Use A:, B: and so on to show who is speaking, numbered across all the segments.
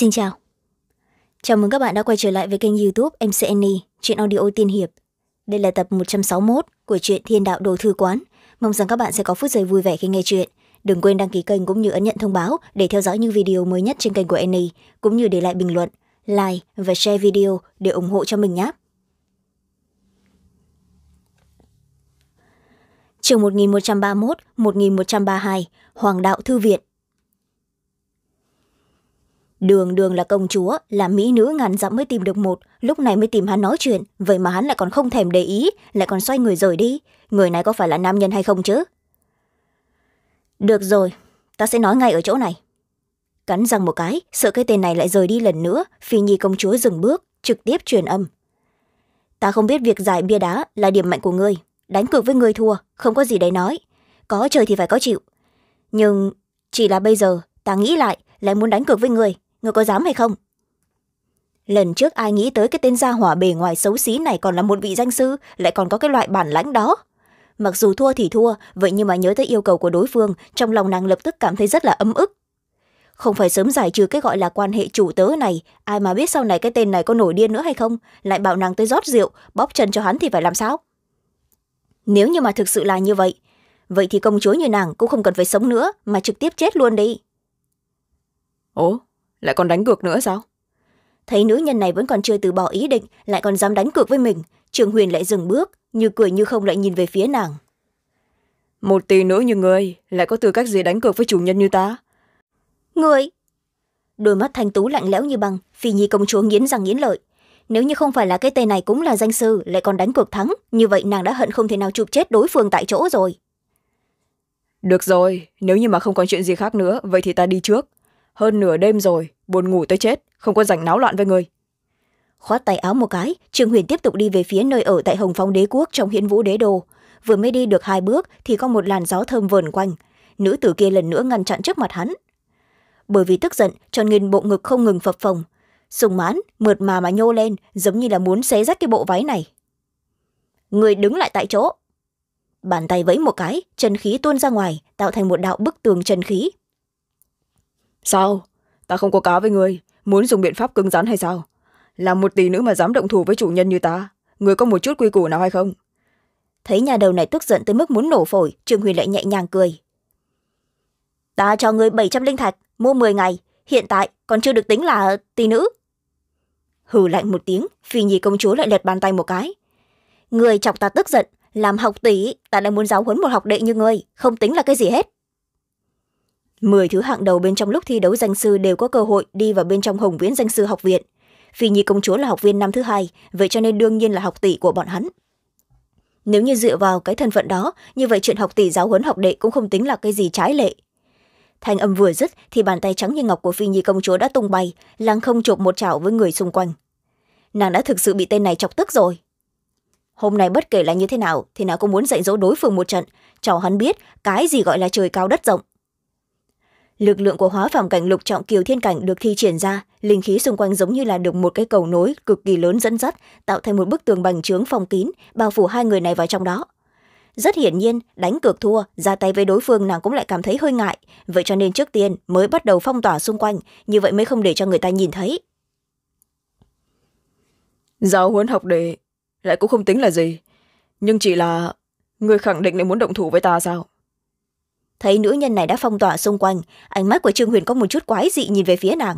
A: xin chào chào mừng các bạn đã quay trở lại với kênh youtube mcn chuyện audio tiên hiệp đây là tập một trăm sáu mươi một của truyện thiên đạo đồ thư quán mong rằng các bạn sẽ có phút giây vui vẻ khi nghe chuyện đừng quên đăng ký kênh cũng như ấn nhận thông báo để theo dõi những video mới nhất trên kênh của Annie, cũng như để lại bình luận like và share video để ủng hộ cho mình nhé Trường 1131-1132, Hoàng đạo Thư viện, đường đường là công chúa là mỹ nữ ngàn dặm mới tìm được một lúc này mới tìm hắn nói chuyện vậy mà hắn lại còn không thèm để ý lại còn xoay người rời đi người này có phải là nam nhân hay không chứ được rồi ta sẽ nói ngay ở chỗ này cắn răng một cái sợ cái tên này lại rời đi lần nữa phi nhi công chúa dừng bước trực tiếp truyền âm ta không biết việc giải bia đá là điểm mạnh của ngươi đánh cược với ngươi thua không có gì để nói có trời thì phải có chịu nhưng chỉ là bây giờ ta nghĩ lại lại muốn đánh cược với người người có dám hay không lần trước ai nghĩ tới cái tên gia hỏa bề ngoài xấu xí này còn là một vị danh sư lại còn có cái loại bản lãnh đó mặc dù thua thì thua vậy nhưng mà nhớ tới yêu cầu của đối phương trong lòng nàng lập tức cảm thấy rất là ấm ức không phải sớm giải trừ cái gọi là quan hệ chủ tớ này ai mà biết sau này cái tên này có nổi điên nữa hay không lại bảo nàng tới rót rượu bóp chân cho hắn thì phải làm sao nếu như mà thực sự là như vậy vậy thì công chúa như nàng cũng không cần phải sống nữa mà trực tiếp chết luôn đi ồ lại còn đánh cược nữa sao thấy nữ nhân này vẫn còn chưa từ bỏ ý định lại còn dám đánh cược với mình trường huyền lại dừng bước như cười như không lại nhìn về phía nàng một tỷ nữ như người lại có tư cách gì đánh cược với chủ nhân như ta người đôi mắt thanh tú lạnh lẽo như băng phi nhi công chúa nghiến răng nghiến lợi nếu như không phải là cái tên này cũng là danh sư lại còn đánh cược thắng như vậy nàng đã hận không thể nào chụp chết đối phương tại chỗ rồi được rồi nếu như mà không còn chuyện gì khác nữa vậy thì ta đi trước hơn nửa đêm rồi buồn ngủ tới chết không có rảnh náo loạn với người khoát tay áo một cái trương huyền tiếp tục đi về phía nơi ở tại hồng phong đế quốc trong hiến vũ đế đồ vừa mới đi được hai bước thì có một làn gió thơm vờn quanh nữ tử kia lần nữa ngăn chặn trước mặt hắn bởi vì tức giận cho nên bộ ngực không ngừng phập phồng sùng mãn mượt mà mà nhô lên giống như là muốn xé rách cái bộ váy này người đứng lại tại chỗ bàn tay vẫy một cái chân khí tuôn ra ngoài tạo thành một đạo bức tường chân khí sao ta không có cá với người muốn dùng biện pháp cứng rắn hay sao làm một tỷ nữ mà dám động thủ với chủ nhân như ta người có một chút quy củ nào hay không thấy nhà đầu này tức giận tới mức muốn nổ phổi trương huyền lại nhẹ nhàng cười ta cho người bảy trăm linh thạch mua m ngày hiện tại còn chưa được tính là tỷ nữ hừ lạnh một tiếng phi nhì công chúa lại lật bàn tay một cái người chọc ta tức giận làm học tỷ ta đang muốn giáo huấn một học đệ như người không tính là cái gì hết mười thứ hạng đầu bên trong lúc thi đấu danh sư đều có cơ hội đi vào bên trong hồng viễn danh sư học viện phi nhi công chúa là học viên năm thứ hai vậy cho nên đương nhiên là học tỷ của bọn hắn nếu như dựa vào cái thân phận đó như vậy chuyện học tỷ giáo huấn học đệ cũng không tính là cái gì trái lệ thanh âm vừa dứt thì bàn tay trắng như ngọc của phi nhi công chúa đã tung bay lăng không chộp một chảo với người xung quanh nàng đã thực sự bị tên này chọc tức rồi hôm nay bất kể là như thế nào thì nàng cũng muốn dạy dỗ đối phương một trận cho hắn biết cái gì gọi là trời cao đất rộng lực lượng của hóa phàm cảnh lục trọng kiều thiên cảnh được thi triển ra linh khí xung quanh giống như là được một cái cầu nối cực kỳ lớn dẫn dắt tạo thành một bức tường bành trướng phòng kín bao phủ hai người này vào trong đó rất hiển nhiên đánh cược thua ra tay với đối phương nàng cũng lại cảm thấy hơi ngại vậy cho nên trước tiên mới bắt đầu phong tỏa xung quanh như vậy mới không để cho người ta nhìn thấy giao huấn học đệ lại cũng không tính là gì nhưng chỉ là người khẳng định lại muốn động thủ với ta sao thấy nữ nhân này đã phong tỏa xung quanh ánh mắt của trương huyền có một chút quái dị nhìn về phía nàng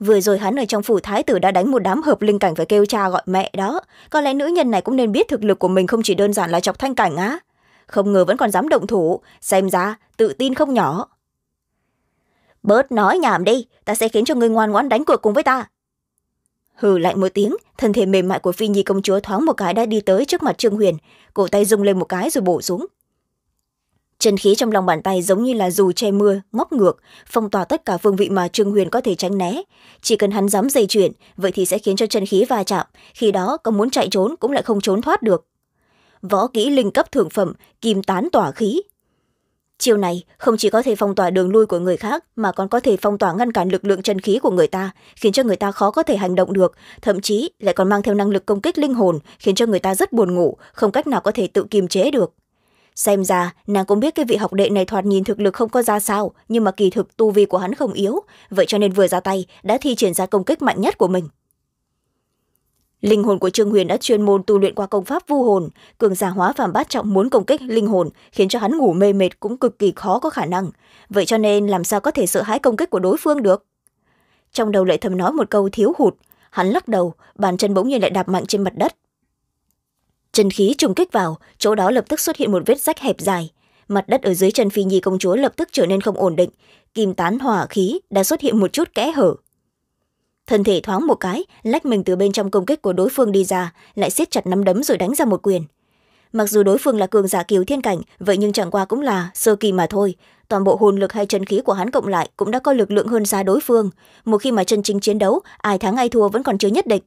A: vừa rồi hắn ở trong phủ thái tử đã đánh một đám hợp linh cảnh phải kêu cha gọi mẹ đó có lẽ nữ nhân này cũng nên biết thực lực của mình không chỉ đơn giản là chọc thanh cảnh á không ngờ vẫn còn dám động thủ xem ra tự tin không nhỏ bớt nói nhảm đi ta sẽ khiến cho ngươi ngoan ngoãn đánh cuộc cùng với ta hừ lạnh một tiếng thân thể mềm mại của phi nhi công chúa thoáng một cái đã đi tới trước mặt trương huyền cổ tay rung lên một cái rồi bổ xuống chân khí trong lòng bàn tay giống như là dù che mưa móc ngược phong tỏa tất cả phương vị mà trương huyền có thể tránh né chỉ cần hắn dám dây chuyển vậy thì sẽ khiến cho chân khí va chạm khi đó có muốn chạy trốn cũng lại không trốn thoát được võ kỹ linh cấp thượng phẩm kim tán tỏa khí chiều này không chỉ có thể phong tỏa đường lui của người khác mà còn có thể phong tỏa ngăn cản lực lượng chân khí của người ta khiến cho người ta khó có thể hành động được thậm chí lại còn mang theo năng lực công kích linh hồn khiến cho người ta rất buồn ngủ không cách nào có thể tự kiềm chế được xem ra nàng cũng biết cái vị học đệ này thoạt nhìn thực lực không có ra sao nhưng mà kỳ thực tu vi của hắn không yếu vậy cho nên vừa ra tay đã thi triển ra công kích mạnh nhất của mình linh hồn của trương huyền đã chuyên môn tu luyện qua công pháp vu hồn cường giả hóa phàm bát trọng muốn công kích linh hồn khiến cho hắn ngủ mê mệt cũng cực kỳ khó có khả năng vậy cho nên làm sao có thể sợ hãi công kích của đối phương được trong đầu lại thầm nói một câu thiếu hụt hắn lắc đầu bàn chân bỗng nhiên lại đạp mạnh trên mặt đất chân khí trùng kích vào chỗ đó lập tức xuất hiện một vết rách hẹp dài mặt đất ở dưới chân phi nhi công chúa lập tức trở nên không ổn định kim tán hỏa khí đã xuất hiện một chút kẽ hở thân thể thoáng một cái lách mình từ bên trong công kích của đối phương đi ra lại siết chặt nắm đấm rồi đánh ra một quyền mặc dù đối phương là cường giả kiều thiên cảnh vậy nhưng chẳng qua cũng là sơ kỳ mà thôi toàn bộ hồn lực hay chân khí của hắn cộng lại cũng đã có lực lượng hơn xa đối phương một khi mà chân chính chiến đấu ai thắng ai thua vẫn còn chưa nhất định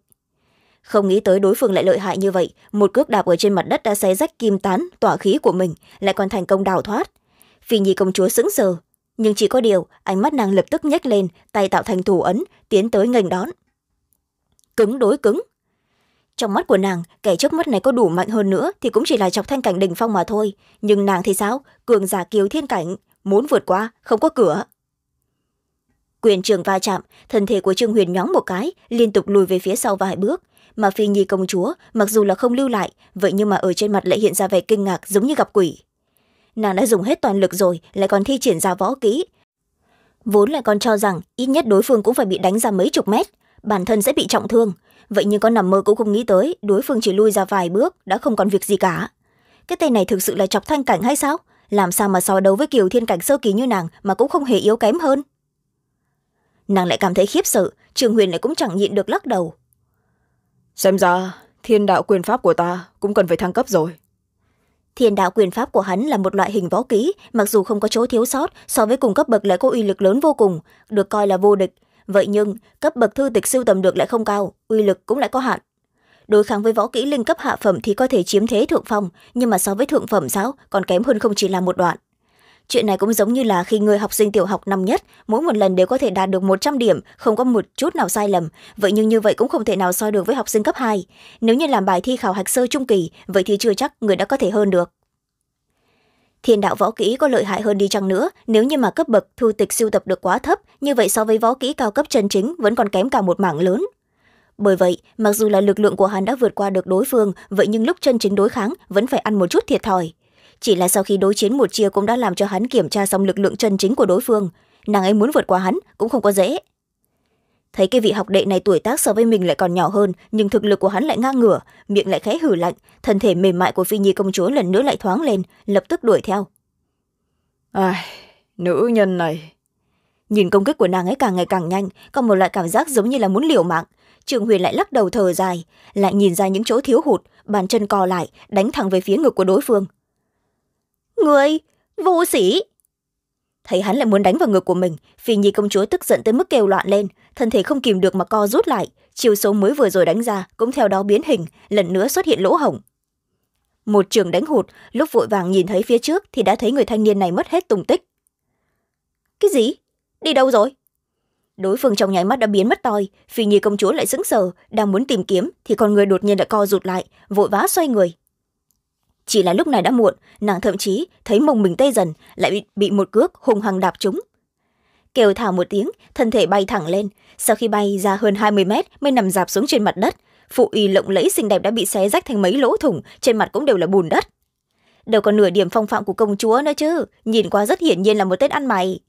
A: không nghĩ tới đối phương lại lợi hại như vậy một cước đạp ở trên mặt đất đã xé rách kim tán tỏa khí của mình lại còn thành công đào thoát phi nhi công chúa sững sờ nhưng chỉ có điều ánh mắt nàng lập tức nhếch lên tay tạo thành thủ ấn tiến tới nghênh đón cứng đối cứng trong mắt của nàng kẻ trước mắt này có đủ mạnh hơn nữa thì cũng chỉ là chọc thanh cảnh đình phong mà thôi nhưng nàng thì sao cường giả kiều thiên cảnh muốn vượt qua không có cửa quyền trường va chạm thân thể của trương huyền nhóng một cái liên tục lùi về phía sau vài bước mà phi nhi công chúa mặc dù là không lưu lại vậy nhưng mà ở trên mặt lại hiện ra vẻ kinh ngạc giống như gặp quỷ nàng đã dùng hết toàn lực rồi lại còn thi triển ra võ kỹ vốn lại còn cho rằng ít nhất đối phương cũng phải bị đánh ra mấy chục mét bản thân sẽ bị trọng thương vậy nhưng con nằm mơ cũng không nghĩ tới đối phương chỉ lui ra vài bước đã không còn việc gì cả cái tên này thực sự là chọc thanh cảnh hay sao làm sao mà so đấu với kiều thiên cảnh sơ kỳ như nàng mà cũng không hề yếu kém hơn nàng lại cảm thấy khiếp sợ trường huyền lại cũng chẳng nhịn được lắc đầu xem ra thiên đạo quyền pháp của ta cũng cần phải thăng cấp rồi thiên đạo quyền pháp của hắn là một loại hình võ kỹ mặc dù không có chỗ thiếu sót so với cùng cấp bậc lại có uy lực lớn vô cùng được coi là vô địch vậy nhưng cấp bậc thư tịch sưu tầm được lại không cao uy lực cũng lại có hạn đối kháng với võ kỹ linh cấp hạ phẩm thì có thể chiếm thế thượng phong nhưng mà so với thượng phẩm sao còn kém hơn không chỉ là một đoạn chuyện này cũng giống như là khi người học sinh tiểu học năm nhất mỗi một lần đều có thể đạt được một trăm điểm không có một chút nào sai lầm vậy nhưng như vậy cũng không thể nào soi được với học sinh cấp hai nếu như làm bài thi khảo hạch sơ trung kỳ vậy thì chưa chắc người đã có thể hơn được thiên đạo võ kỹ có lợi hại hơn đi chăng nữa nếu như mà cấp bậc thu tịch siêu tập được quá thấp như vậy so với võ kỹ cao cấp chân chính vẫn còn kém cả một mảng lớn bởi vậy mặc dù là lực lượng của hắn đã vượt qua được đối phương vậy nhưng lúc chân chính đối kháng vẫn phải ăn một chút thiệt thòi chỉ là sau khi đối chiến một chia cũng đã làm cho hắn kiểm tra xong lực lượng chân chính của đối phương nàng ấy muốn vượt qua hắn cũng không có dễ thấy cái vị học đệ này tuổi tác so với mình lại còn nhỏ hơn nhưng thực lực của hắn lại ngang ngửa miệng lại khẽ hử lạnh thân thể mềm mại của phi nhi công chúa lần nữa lại thoáng lên lập tức đuổi theo ai nữ nhân này nhìn công kích của nàng ấy càng ngày càng nhanh còn một loại cảm giác giống như là muốn liều mạng trường huyền lại lắc đầu thở dài lại nhìn ra những chỗ thiếu hụt bàn chân co lại đánh thẳng về phía ngực của đối phương người vô sĩ thấy hắn lại muốn đánh vào ngực của mình phi nhi công chúa tức giận tới mức kêu loạn lên thân thể không kìm được mà co rút lại chiều số mới vừa rồi đánh ra cũng theo đó biến hình lần nữa xuất hiện lỗ hổng một trường đánh hụt lúc vội vàng nhìn thấy phía trước thì đã thấy người thanh niên này mất hết tùng tích cái gì đi đâu rồi đối phương trong nháy mắt đã biến mất toi phi nhi công chúa lại sững sờ đang muốn tìm kiếm thì con người đột nhiên đã co rụt lại vội vã xoay người chỉ là lúc này đã muộn nàng thậm chí thấy mông mình tê dần lại bị, bị một cước hùng hằng đạp trúng kêu thả một tiếng thân thể bay thẳng lên sau khi bay ra hơn hai mươi mét mới nằm dạp xuống trên mặt đất phụ y lộng lẫy xinh đẹp đã bị xé rách thành mấy lỗ thủng trên mặt cũng đều là bùn đất đâu còn nửa điểm phong phạm của công chúa nữa chứ nhìn qua rất hiển nhiên là một tên ăn mày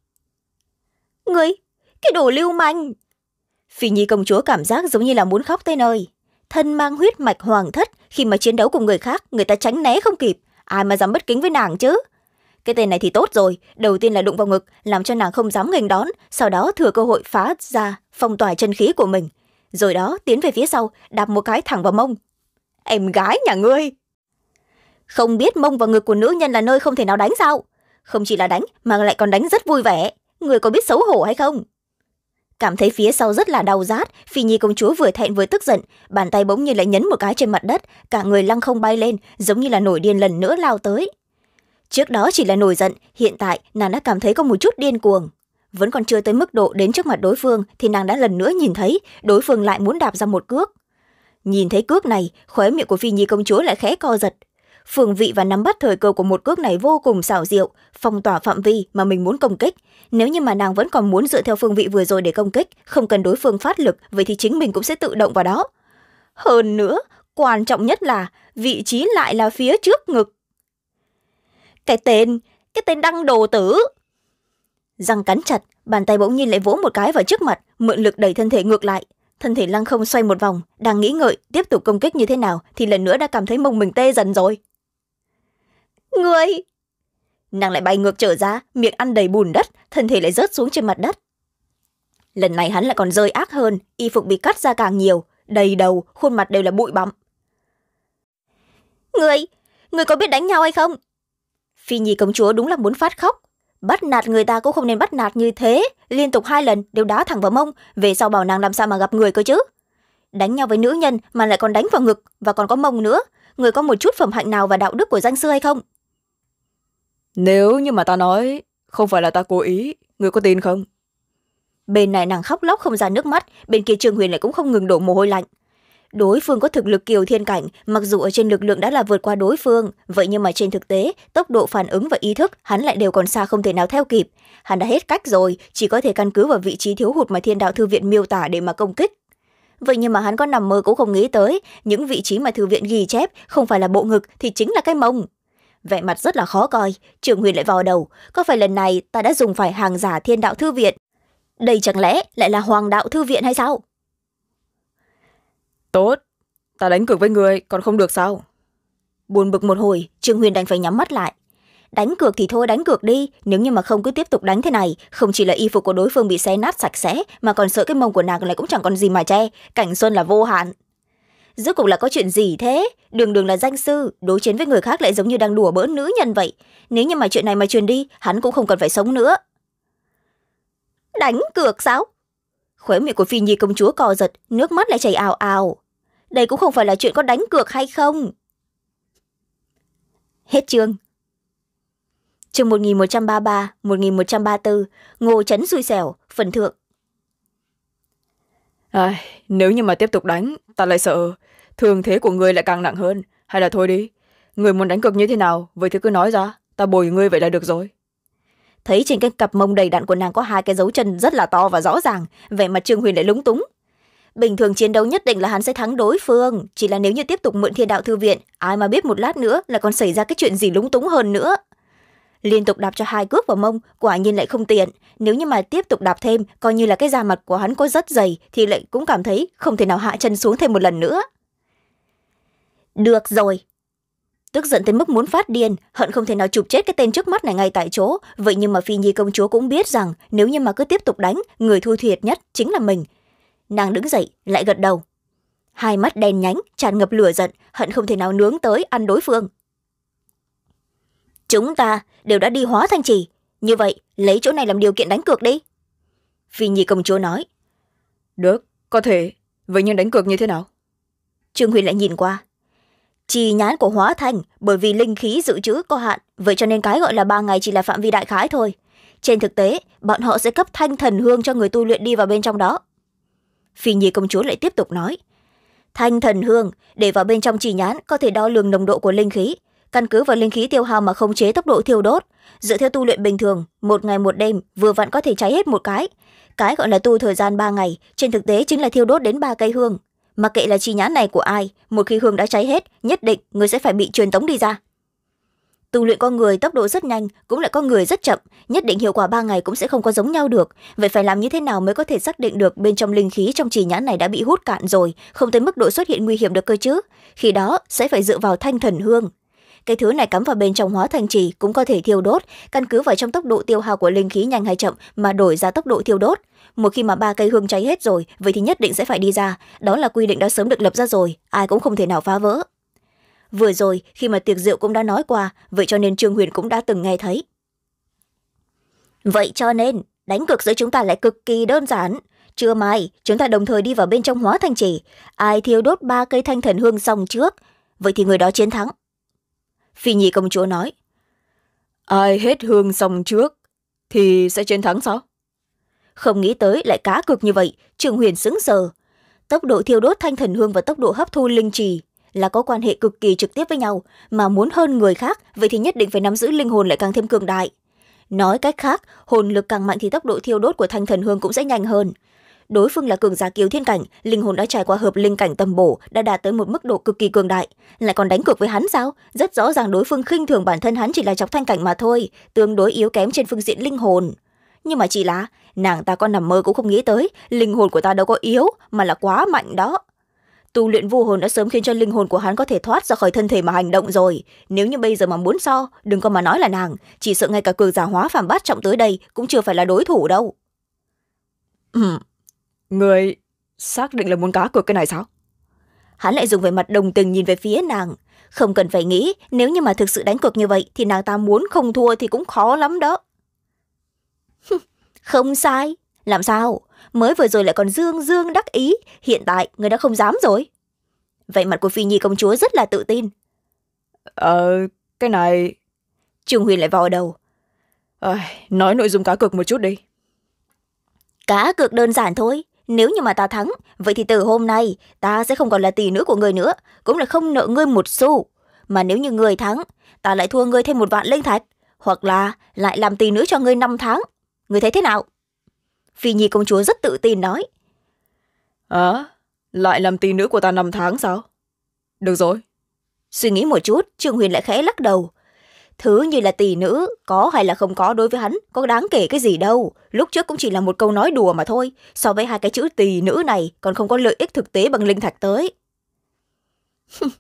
A: người cái đồ lưu manh phi nhi công chúa cảm giác giống như là muốn khóc tới nơi thân mang huyết mạch hoàng thất khi mà chiến đấu cùng người khác người ta tránh né không kịp ai mà dám bất kính với nàng chứ cái tên này thì tốt rồi đầu tiên là đụng vào ngực làm cho nàng không dám nghênh đón sau đó thừa cơ hội phá ra phong tỏa chân khí của mình rồi đó tiến về phía sau đạp một cái thẳng vào mông em gái nhà ngươi không biết mông và ngực của nữ nhân là nơi không thể nào đánh sao không chỉ là đánh mà lại còn đánh rất vui vẻ người có biết xấu hổ hay không cảm thấy phía sau rất là đau rát phi nhi công chúa vừa thẹn vừa tức giận bàn tay bỗng như lại nhấn một cái trên mặt đất cả người lăng không bay lên giống như là nổi điên lần nữa lao tới trước đó chỉ là nổi giận hiện tại nàng đã cảm thấy có một chút điên cuồng vẫn còn chưa tới mức độ đến trước mặt đối phương thì nàng đã lần nữa nhìn thấy đối phương lại muốn đạp ra một cước nhìn thấy cước này khóe miệng của phi nhi công chúa lại khẽ co giật Phương vị và nắm bắt thời cơ của một cước này vô cùng xảo diệu phong tỏa phạm vi mà mình muốn công kích nếu như mà nàng vẫn còn muốn dựa theo phương vị vừa rồi để công kích không cần đối phương phát lực vậy thì chính mình cũng sẽ tự động vào đó hơn nữa quan trọng nhất là vị trí lại là phía trước ngực cái tên cái tên đăng đồ tử răng cắn chặt bàn tay bỗng nhiên lại vỗ một cái vào trước mặt mượn lực đẩy thân thể ngược lại thân thể lăng không xoay một vòng đang nghĩ ngợi tiếp tục công kích như thế nào thì lần nữa đã cảm thấy mông mình tê dần rồi người nàng lại bay ngược trở ra miệng ăn đầy bùn đất thân thể lại rớt xuống trên mặt đất lần này hắn lại còn rơi ác hơn y phục bị cắt ra càng nhiều đầy đầu khuôn mặt đều là bụi bặm người người có biết đánh nhau hay không phi nhì công chúa đúng là muốn phát khóc bắt nạt người ta cũng không nên bắt nạt như thế liên tục hai lần đều đá thẳng vào mông về sau bảo nàng làm sao mà gặp người cơ chứ đánh nhau với nữ nhân mà lại còn đánh vào ngực và còn có mông nữa người có một chút phẩm hạnh nào và đạo đức của danh sư hay không nếu như mà ta nói, không phải là ta cố ý, người có tin không? Bên này nàng khóc lóc không ra nước mắt, bên kia Trương Huyền lại cũng không ngừng đổ mồ hôi lạnh. Đối phương có thực lực kiều thiên cảnh, mặc dù ở trên lực lượng đã là vượt qua đối phương, vậy nhưng mà trên thực tế, tốc độ phản ứng và ý thức hắn lại đều còn xa không thể nào theo kịp. Hắn đã hết cách rồi, chỉ có thể căn cứ vào vị trí thiếu hụt mà thiên đạo thư viện miêu tả để mà công kích vậy nhưng mà hắn có nằm mơ cũng không nghĩ tới những vị trí mà thư viện ghi chép không phải là bộ ngực thì chính là cái mông vẻ mặt rất là khó coi trưởng huyền lại vò đầu có phải lần này ta đã dùng phải hàng giả thiên đạo thư viện đây chẳng lẽ lại là hoàng đạo thư viện hay sao tốt ta đánh cược với người còn không được sao buồn bực một hồi trương huyền đành phải nhắm mắt lại đánh cược thì thôi đánh cược đi nếu như mà không cứ tiếp tục đánh thế này không chỉ là y phục của đối phương bị xé nát sạch sẽ mà còn sợ cái mông của nàng lại cũng chẳng còn gì mà che cảnh xuân là vô hạn rốt cuộc là có chuyện gì thế đường đường là danh sư đối chiến với người khác lại giống như đang đùa bỡn nữ nhân vậy nếu như mà chuyện này mà truyền đi hắn cũng không cần phải sống nữa đánh cược sao khóe miệng của phi nhi công chúa co giật nước mắt lại chảy ào ào đây cũng không phải là chuyện có đánh cược hay không hết chương chương một nghìn một trăm ba mươi ba một nghìn một trăm ba mươi bốn ngô trấn xui xẻo phần thượng À, nếu như mà tiếp tục đánh, ta lại sợ thường thế của người lại càng nặng hơn. Hay là thôi đi, người muốn đánh cực như thế nào, vậy thì cứ nói ra, ta bồi ngươi vậy là được rồi thấy trên cái cặp mông đầy đặn của nàng có hai cái dấu chân rất là to và rõ ràng vẻ mà trương huyền lại lúng túng bình thường chiến đấu nhất định là hắn sẽ thắng đối phương chỉ là nếu như tiếp tục mượn thiên đạo thư viện ai mà biết một lát nữa là còn xảy ra cái chuyện gì lúng túng hơn nữa liên tục đạp cho hai cước vào mông quả nhiên lại không tiện nếu như mà tiếp tục đạp thêm coi như là cái da mặt của hắn có rất dày thì lại cũng cảm thấy không thể nào hạ chân xuống thêm một lần nữa được rồi tức giận tới mức muốn phát điên hận không thể nào chụp chết cái tên trước mắt này ngay tại chỗ vậy nhưng mà phi nhi công chúa cũng biết rằng nếu như mà cứ tiếp tục đánh người thu thiệt nhất chính là mình nàng đứng dậy lại gật đầu hai mắt đen nhánh tràn ngập lửa giận hận không thể nào nướng tới ăn đối phương chúng ta đều đã đi hóa thanh trì như vậy lấy chỗ này làm điều kiện đánh cược đi phi nhi công chúa nói được có thể vậy nhưng đánh cược như thế nào trương huy lại nhìn qua trì nhán của hóa thanh bởi vì linh khí dự trữ có hạn vậy cho nên cái gọi là ba ngày chỉ là phạm vi đại khái thôi trên thực tế bọn họ sẽ cấp thanh thần hương cho người tu luyện đi vào bên trong đó phi nhi công chúa lại tiếp tục nói thanh thần hương để vào bên trong trì nhán có thể đo lường nồng độ của linh khí căn cứ vào linh khí tiêu hao mà khống chế tốc độ thiêu đốt dựa theo tu luyện bình thường một ngày một đêm vừa vặn có thể cháy hết một cái cái gọi là tu thời gian ba ngày trên thực tế chính là thiêu đốt đến ba cây hương mà kệ là chi nhãn này của ai một khi hương đã cháy hết nhất định người sẽ phải bị truyền tống đi ra tu luyện con người tốc độ rất nhanh cũng lại con người rất chậm nhất định hiệu quả ba ngày cũng sẽ không có giống nhau được vậy phải làm như thế nào mới có thể xác định được bên trong linh khí trong trì nhãn này đã bị hút cạn rồi không tới mức độ xuất hiện nguy hiểm được cơ chứ khi đó sẽ phải dựa vào thanh thần hương cái thứ này cắm vào bên trong hóa thành trì cũng có thể thiêu đốt căn cứ vào trong tốc độ tiêu hao của linh khí nhanh hay chậm mà đổi ra tốc độ thiêu đốt một khi mà ba cây hương cháy hết rồi vậy thì nhất định sẽ phải đi ra đó là quy định đã sớm được lập ra rồi ai cũng không thể nào phá vỡ vừa rồi khi mà tiệc rượu cũng đã nói qua vậy cho nên trương huyền cũng đã từng nghe thấy vậy cho nên đánh cược giữa chúng ta lại cực kỳ đơn giản trưa mai chúng ta đồng thời đi vào bên trong hóa thành trì ai thiêu đốt ba cây thanh thần hương xong trước vậy thì người đó chiến thắng phi nhi công chúa nói ai hết hương xong trước thì sẽ chiến thắng sao không nghĩ tới lại cá cực như vậy trường huyền xứng sờ tốc độ thiêu đốt thanh thần hương và tốc độ hấp thu linh trì là có quan hệ cực kỳ trực tiếp với nhau mà muốn hơn người khác vậy thì nhất định phải nắm giữ linh hồn lại càng thêm cường đại nói cách khác hồn lực càng mạnh thì tốc độ thiêu đốt của thanh thần hương cũng sẽ nhanh hơn đối phương là cường giả kiều thiên cảnh linh hồn đã trải qua hợp linh cảnh tầm bổ đã đạt tới một mức độ cực kỳ cường đại lại còn đánh cược với hắn sao rất rõ ràng đối phương khinh thường bản thân hắn chỉ là chọc thanh cảnh mà thôi tương đối yếu kém trên phương diện linh hồn nhưng mà chỉ là nàng ta có nằm mơ cũng không nghĩ tới linh hồn của ta đâu có yếu mà là quá mạnh đó tu luyện vô hồn đã sớm khiến cho linh hồn của hắn có thể thoát ra khỏi thân thể mà hành động rồi nếu như bây giờ mà muốn so đừng có mà nói là nàng chỉ sợ ngay cả cường giả hóa phản bát trọng tới đây cũng chưa phải là đối thủ đâu ừ, người xác định là muốn cá cược cái này sao hắn lại dùng vẻ mặt đồng tình nhìn về phía nàng không cần phải nghĩ nếu như mà thực sự đánh cược như vậy thì nàng ta muốn không thua thì cũng khó lắm đó không sai làm sao mới vừa rồi lại còn dương dương đắc ý hiện tại người đã không dám rồi vậy mặt của phi nhi công chúa rất là tự tin ờ cái này trung huyền lại vò đầu ờ, nói nội dung cá cược một chút đi cá cược đơn giản thôi nếu như mà ta thắng vậy thì từ hôm nay ta sẽ không còn là tỷ nữ của người nữa cũng là không nợ ngươi một xu mà nếu như người thắng ta lại thua ngươi thêm một vạn linh thạch hoặc là lại làm tỷ nữ cho ngươi năm tháng người thấy thế nào phi nhi công chúa rất tự tin nói à lại làm tỷ nữ của ta năm tháng sao được rồi suy nghĩ một chút trương huyền lại khẽ lắc đầu thứ như là tỷ nữ có hay là không có đối với hắn có đáng kể cái gì đâu lúc trước cũng chỉ là một câu nói đùa mà thôi so với hai cái chữ tỷ nữ này còn không có lợi ích thực tế bằng linh thạch tới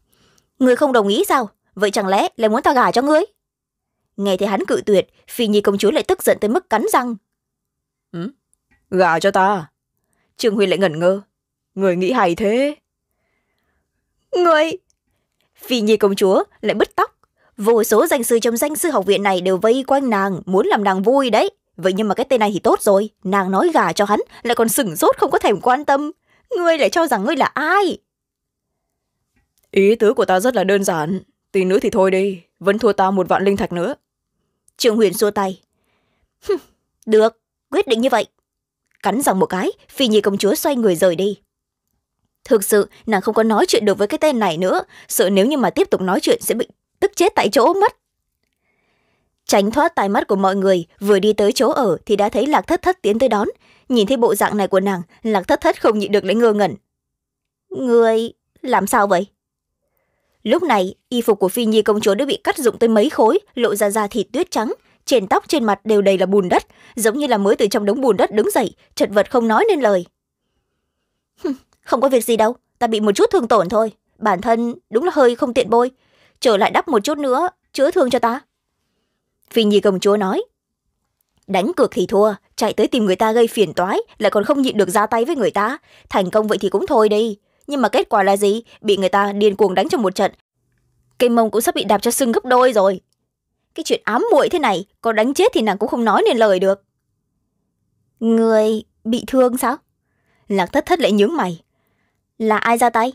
A: người không đồng ý sao vậy chẳng lẽ lại muốn ta gả cho ngươi nghe thấy hắn cự tuyệt phi nhi công chúa lại tức giận tới mức cắn răng ừ? gả cho ta trương huy lại ngẩn ngơ người nghĩ hay thế người phi nhi công chúa lại bứt tóc vô số danh sư trong danh sư học viện này đều vây quanh nàng muốn làm nàng vui đấy vậy nhưng mà cái tên này thì tốt rồi nàng nói gà cho hắn lại còn sửng sốt không có thèm quan tâm ngươi lại cho rằng ngươi là ai ý tứ của ta rất là đơn giản tìm nữa thì thôi đi vẫn thua ta một vạn linh thạch nữa trương huyền xua tay được quyết định như vậy cắn rằng một cái phi nhi công chúa xoay người rời đi thực sự nàng không có nói chuyện được với cái tên này nữa sợ nếu như mà tiếp tục nói chuyện sẽ bị tức chết tại chỗ mất tránh thoát tai mắt của mọi người vừa đi tới chỗ ở thì đã thấy lạc thất thất tiến tới đón nhìn thấy bộ dạng này của nàng lạc thất thất không nhịn được lấy ngơ ngẩn người làm sao vậy lúc này y phục của phi nhi công chúa đã bị cắt dụng tới mấy khối lộ ra da thịt tuyết trắng trên tóc trên mặt đều đầy là bùn đất giống như là mới từ trong đống bùn đất đứng dậy chật vật không nói nên lời không có việc gì đâu ta bị một chút thương tổn thôi bản thân đúng là hơi không tiện bôi trở lại đắp một chút nữa chữa thương cho ta phi nhi công chúa nói đánh cược thì thua chạy tới tìm người ta gây phiền toái lại còn không nhịn được ra tay với người ta thành công vậy thì cũng thôi đi nhưng mà kết quả là gì bị người ta điên cuồng đánh trong một trận cây mông cũng sắp bị đạp cho sưng gấp đôi rồi cái chuyện ám muội thế này có đánh chết thì nàng cũng không nói nên lời được người bị thương sao lạc thất thất lại nhướng mày là ai ra tay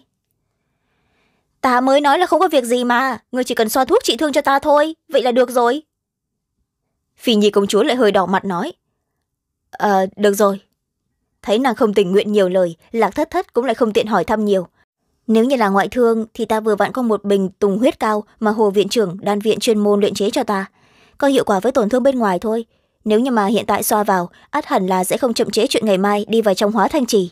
A: ta mới nói là không có việc gì mà người chỉ cần xoa thuốc trị thương cho ta thôi vậy là được rồi phi nhi công chúa lại hơi đỏ mặt nói ờ được rồi thấy nàng không tình nguyện nhiều lời lạc thất thất cũng lại không tiện hỏi thăm nhiều nếu như là ngoại thương thì ta vừa vặn có một bình tùng huyết cao mà hồ viện trưởng đan viện chuyên môn luyện chế cho ta có hiệu quả với tổn thương bên ngoài thôi nếu như mà hiện tại xoa vào át hẳn là sẽ không chậm trễ chuyện ngày mai đi vào trong hóa thanh trì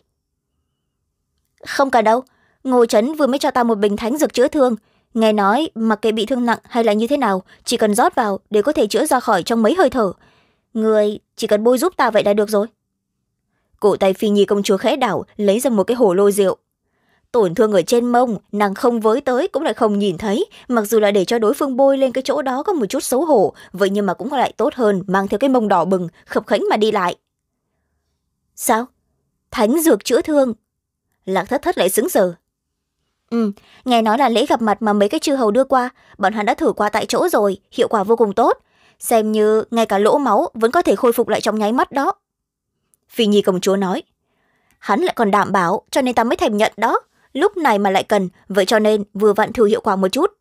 A: không cả đâu ngô trấn vừa mới cho ta một bình thánh dược chữa thương nghe nói mặc kệ bị thương nặng hay là như thế nào chỉ cần rót vào để có thể chữa ra khỏi trong mấy hơi thở người chỉ cần bôi giúp ta vậy là được rồi cổ tay phi nhi công chúa khẽ đảo lấy ra một cái hồ lô rượu tổn thương ở trên mông nàng không với tới cũng lại không nhìn thấy mặc dù là để cho đối phương bôi lên cái chỗ đó có một chút xấu hổ vậy nhưng mà cũng lại tốt hơn mang theo cái mông đỏ bừng khập khánh mà đi lại sao thánh dược chữa thương lạc thất thất lại xứng sờ ừ nghe nói là lễ gặp mặt mà mấy cái chư hầu đưa qua bọn hắn đã thử qua tại chỗ rồi hiệu quả vô cùng tốt xem như ngay cả lỗ máu vẫn có thể khôi phục lại trong nháy mắt đó phi nhi công chúa nói hắn lại còn đảm bảo cho nên ta mới thèm nhận đó lúc này mà lại cần vậy cho nên vừa vặn thử hiệu quả một chút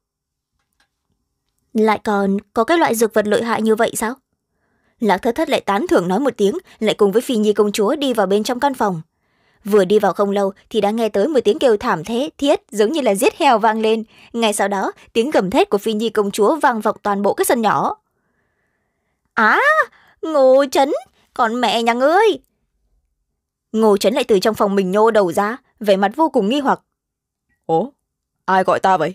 A: lại còn có cái loại dược vật lợi hại như vậy sao lạc thất thất lại tán thưởng nói một tiếng lại cùng với phi nhi công chúa đi vào bên trong căn phòng vừa đi vào không lâu thì đã nghe tới một tiếng kêu thảm thế thiết giống như là giết heo vang lên ngay sau đó tiếng gầm thét của phi nhi công chúa vang vọng toàn bộ cái sân nhỏ á ngô trấn còn mẹ nhà ngươi ngô trấn lại từ trong phòng mình nhô đầu ra vẻ mặt vô cùng nghi hoặc ố ai gọi ta vậy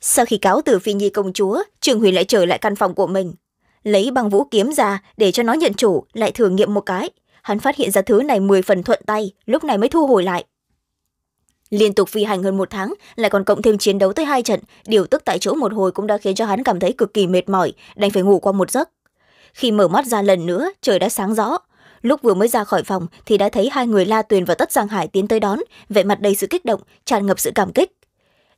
A: sau khi cáo từ phi nhi công chúa trường Huy lại trở lại căn phòng của mình lấy băng vũ kiếm ra để cho nó nhận chủ lại thử nghiệm một cái hắn phát hiện ra thứ này mười phần thuận tay lúc này mới thu hồi lại liên tục phi hành hơn một tháng lại còn cộng thêm chiến đấu tới hai trận điều tức tại chỗ một hồi cũng đã khiến cho hắn cảm thấy cực kỳ mệt mỏi đành phải ngủ qua một giấc khi mở mắt ra lần nữa trời đã sáng rõ lúc vừa mới ra khỏi phòng thì đã thấy hai người la tuyền và tất giang hải tiến tới đón vẻ mặt đầy sự kích động tràn ngập sự cảm kích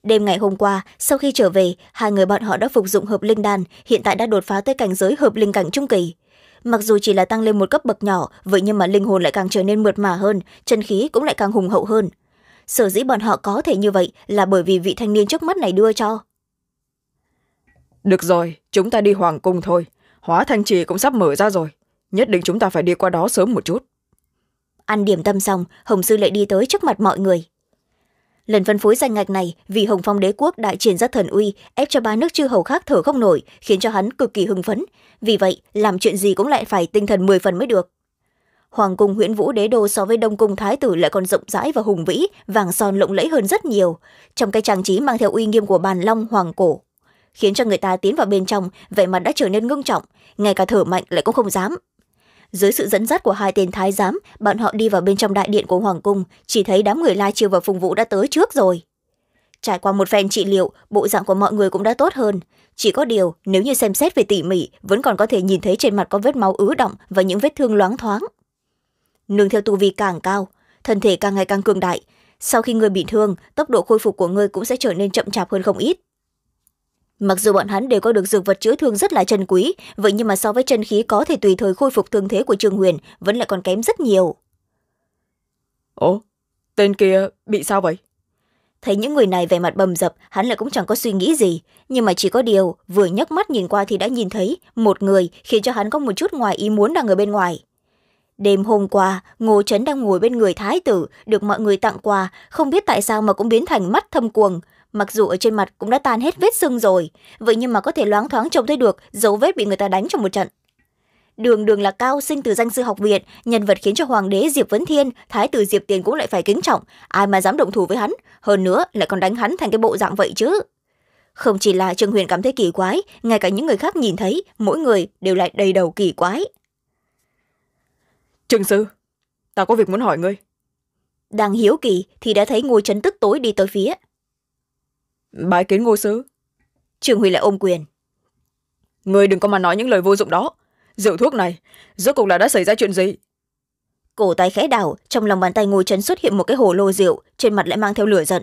A: đêm ngày hôm qua sau khi trở về hai người bọn họ đã phục dụng hợp linh đàn, hiện tại đã đột phá tới cảnh giới hợp linh cảnh trung kỳ mặc dù chỉ là tăng lên một cấp bậc nhỏ vậy nhưng mà linh hồn lại càng trở nên mượt mà hơn chân khí cũng lại càng hùng hậu hơn sở dĩ bọn họ có thể như vậy là bởi vì vị thanh niên trước mắt này đưa cho được rồi chúng ta đi hoàng cung thôi hóa thanh trì cũng sắp mở ra rồi nhất định chúng ta phải đi qua đó sớm một chút ăn điểm tâm xong hồng sư lại đi tới trước mặt mọi người lần phân phối danh ngạch này vì hồng phong đế quốc đại triển ra thần uy ép cho ba nước chư hầu khác thở không nổi khiến cho hắn cực kỳ hưng phấn vì vậy làm chuyện gì cũng lại phải tinh thần mười phần mới được hoàng cung huyễn vũ đế đô so với đông cung thái tử lại còn rộng rãi và hùng vĩ vàng son lộng lẫy hơn rất nhiều trong cái trang trí mang theo uy nghiêm của bàn long hoàng cổ khiến cho người ta tiến vào bên trong vậy mà đã trở nên ngưng trọng ngay cả thở mạnh lại cũng không dám dưới sự dẫn dắt của hai tên thái giám bọn họ đi vào bên trong đại điện của hoàng cung chỉ thấy đám người lai chiêu và phùng vũ đã tới trước rồi trải qua một phen trị liệu bộ dạng của mọi người cũng đã tốt hơn chỉ có điều nếu như xem xét về tỉ mỉ vẫn còn có thể nhìn thấy trên mặt có vết máu ứ động và những vết thương loáng thoáng nương theo tu vi càng cao thân thể càng ngày càng cường đại sau khi người bị thương tốc độ khôi phục của người cũng sẽ trở nên chậm chạp hơn không ít mặc dù bọn hắn đều có được dược vật chữa thương rất là chân quý vậy nhưng mà so với chân khí có thể tùy thời khôi phục thương thế của Trường huyền vẫn lại còn kém rất nhiều ồ tên kia bị sao vậy thấy những người này vẻ mặt bầm dập hắn lại cũng chẳng có suy nghĩ gì nhưng mà chỉ có điều vừa nhấc mắt nhìn qua thì đã nhìn thấy một người khiến cho hắn có một chút ngoài ý muốn đang ở bên ngoài đêm hôm qua ngô trấn đang ngồi bên người thái tử được mọi người tặng quà không biết tại sao mà cũng biến thành mắt thâm cuồng mặc dù ở trên mặt cũng đã tan hết vết sưng rồi vậy nhưng mà có thể loáng thoáng trông thấy được dấu vết bị người ta đánh trong một trận đường đường là cao sinh từ danh sư học viện nhân vật khiến cho hoàng đế diệp vấn thiên thái tử diệp tiền cũng lại phải kính trọng ai mà dám động thủ với hắn hơn nữa lại còn đánh hắn thành cái bộ dạng vậy chứ không chỉ là trương huyền cảm thấy kỳ quái ngay cả những người khác nhìn thấy mỗi người đều lại đầy đầu kỳ quái trương sư ta có việc muốn hỏi ngươi đang hiếu kỳ thì đã thấy ngô chấn tức tối đi tới phía bái kiến ngô sứ trương huy lại ôm quyền người đừng có mà nói những lời vô dụng đó rượu thuốc này rốt cuộc là đã xảy ra chuyện gì cổ tay khẽ đảo trong lòng bàn tay ngô trấn xuất hiện một cái hồ lô rượu trên mặt lại mang theo lửa giận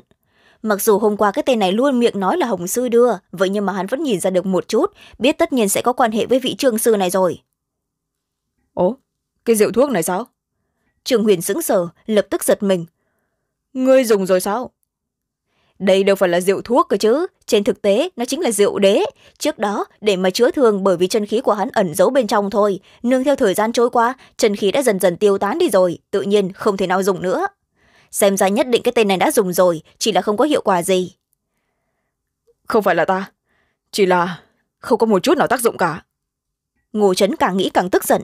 A: mặc dù hôm qua cái tên này luôn miệng nói là hồng sư đưa vậy nhưng mà hắn vẫn nhìn ra được một chút biết tất nhiên sẽ có quan hệ với vị trương sư này rồi ố cái rượu thuốc này sao trương huyền sững sờ lập tức giật mình ngươi dùng rồi sao đây đâu phải là rượu thuốc cơ chứ trên thực tế nó chính là rượu đế trước đó để mà chữa thương bởi vì chân khí của hắn ẩn giấu bên trong thôi nương theo thời gian trôi qua chân khí đã dần dần tiêu tán đi rồi tự nhiên không thể nào dùng nữa xem ra nhất định cái tên này đã dùng rồi chỉ là không có hiệu quả gì không phải là ta chỉ là không có một chút nào tác dụng cả ngô trấn càng nghĩ càng tức giận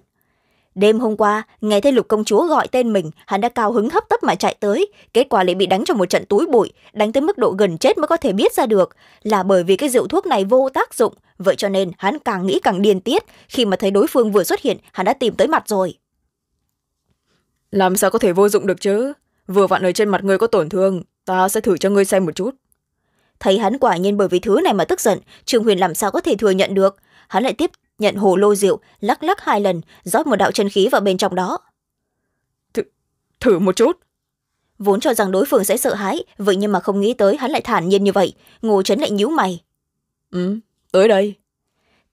A: đêm hôm qua nghe thấy lục công chúa gọi tên mình hắn đã cao hứng hấp tấp mà chạy tới kết quả lại bị đánh trong một trận túi bụi đánh tới mức độ gần chết mới có thể biết ra được là bởi vì cái rượu thuốc này vô tác dụng vậy cho nên hắn càng nghĩ càng điên tiết khi mà thấy đối phương vừa xuất hiện hắn đã tìm tới mặt rồi làm sao có thể vô dụng được chứ vừa vặn ở trên mặt ngươi có tổn thương ta sẽ thử cho ngươi xem một chút thấy hắn quả nhiên bởi vì thứ này mà tức giận trương huyền làm sao có thể thừa nhận được hắn lại tiếp nhận hồ lô rượu lắc lắc hai lần rót một đạo chân khí vào bên trong đó thử thử một chút vốn cho rằng đối phương sẽ sợ hãi vậy nhưng mà không nghĩ tới hắn lại thản nhiên như vậy ngô trấn lại nhíu mày ừ tới đây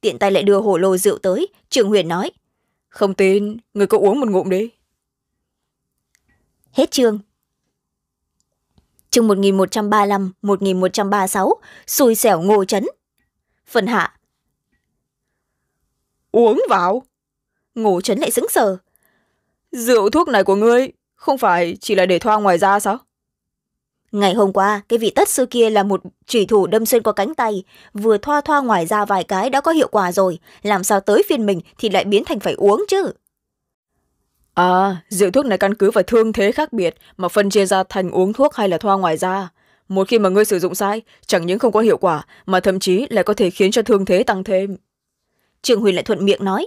A: tiện tay lại đưa hồ lô rượu tới trường huyền nói không tin người cứ uống một ngụm đi hết chương chương một nghìn một trăm ba mươi năm một nghìn một trăm ba mươi sáu xui xẻo ngô trấn phần hạ uống vào ngô trấn lại sững sờ rượu thuốc này của ngươi không phải chỉ là để thoa ngoài da sao ngày hôm qua cái vị tất sư kia là một chỉ thủ đâm xuyên qua cánh tay vừa thoa thoa ngoài ra vài cái đã có hiệu quả rồi làm sao tới phiên mình thì lại biến thành phải uống chứ à rượu thuốc này căn cứ vào thương thế khác biệt mà phân chia ra thành uống thuốc hay là thoa ngoài da một khi mà ngươi sử dụng sai chẳng những không có hiệu quả mà thậm chí lại có thể khiến cho thương thế tăng thêm trương huyền lại thuận miệng nói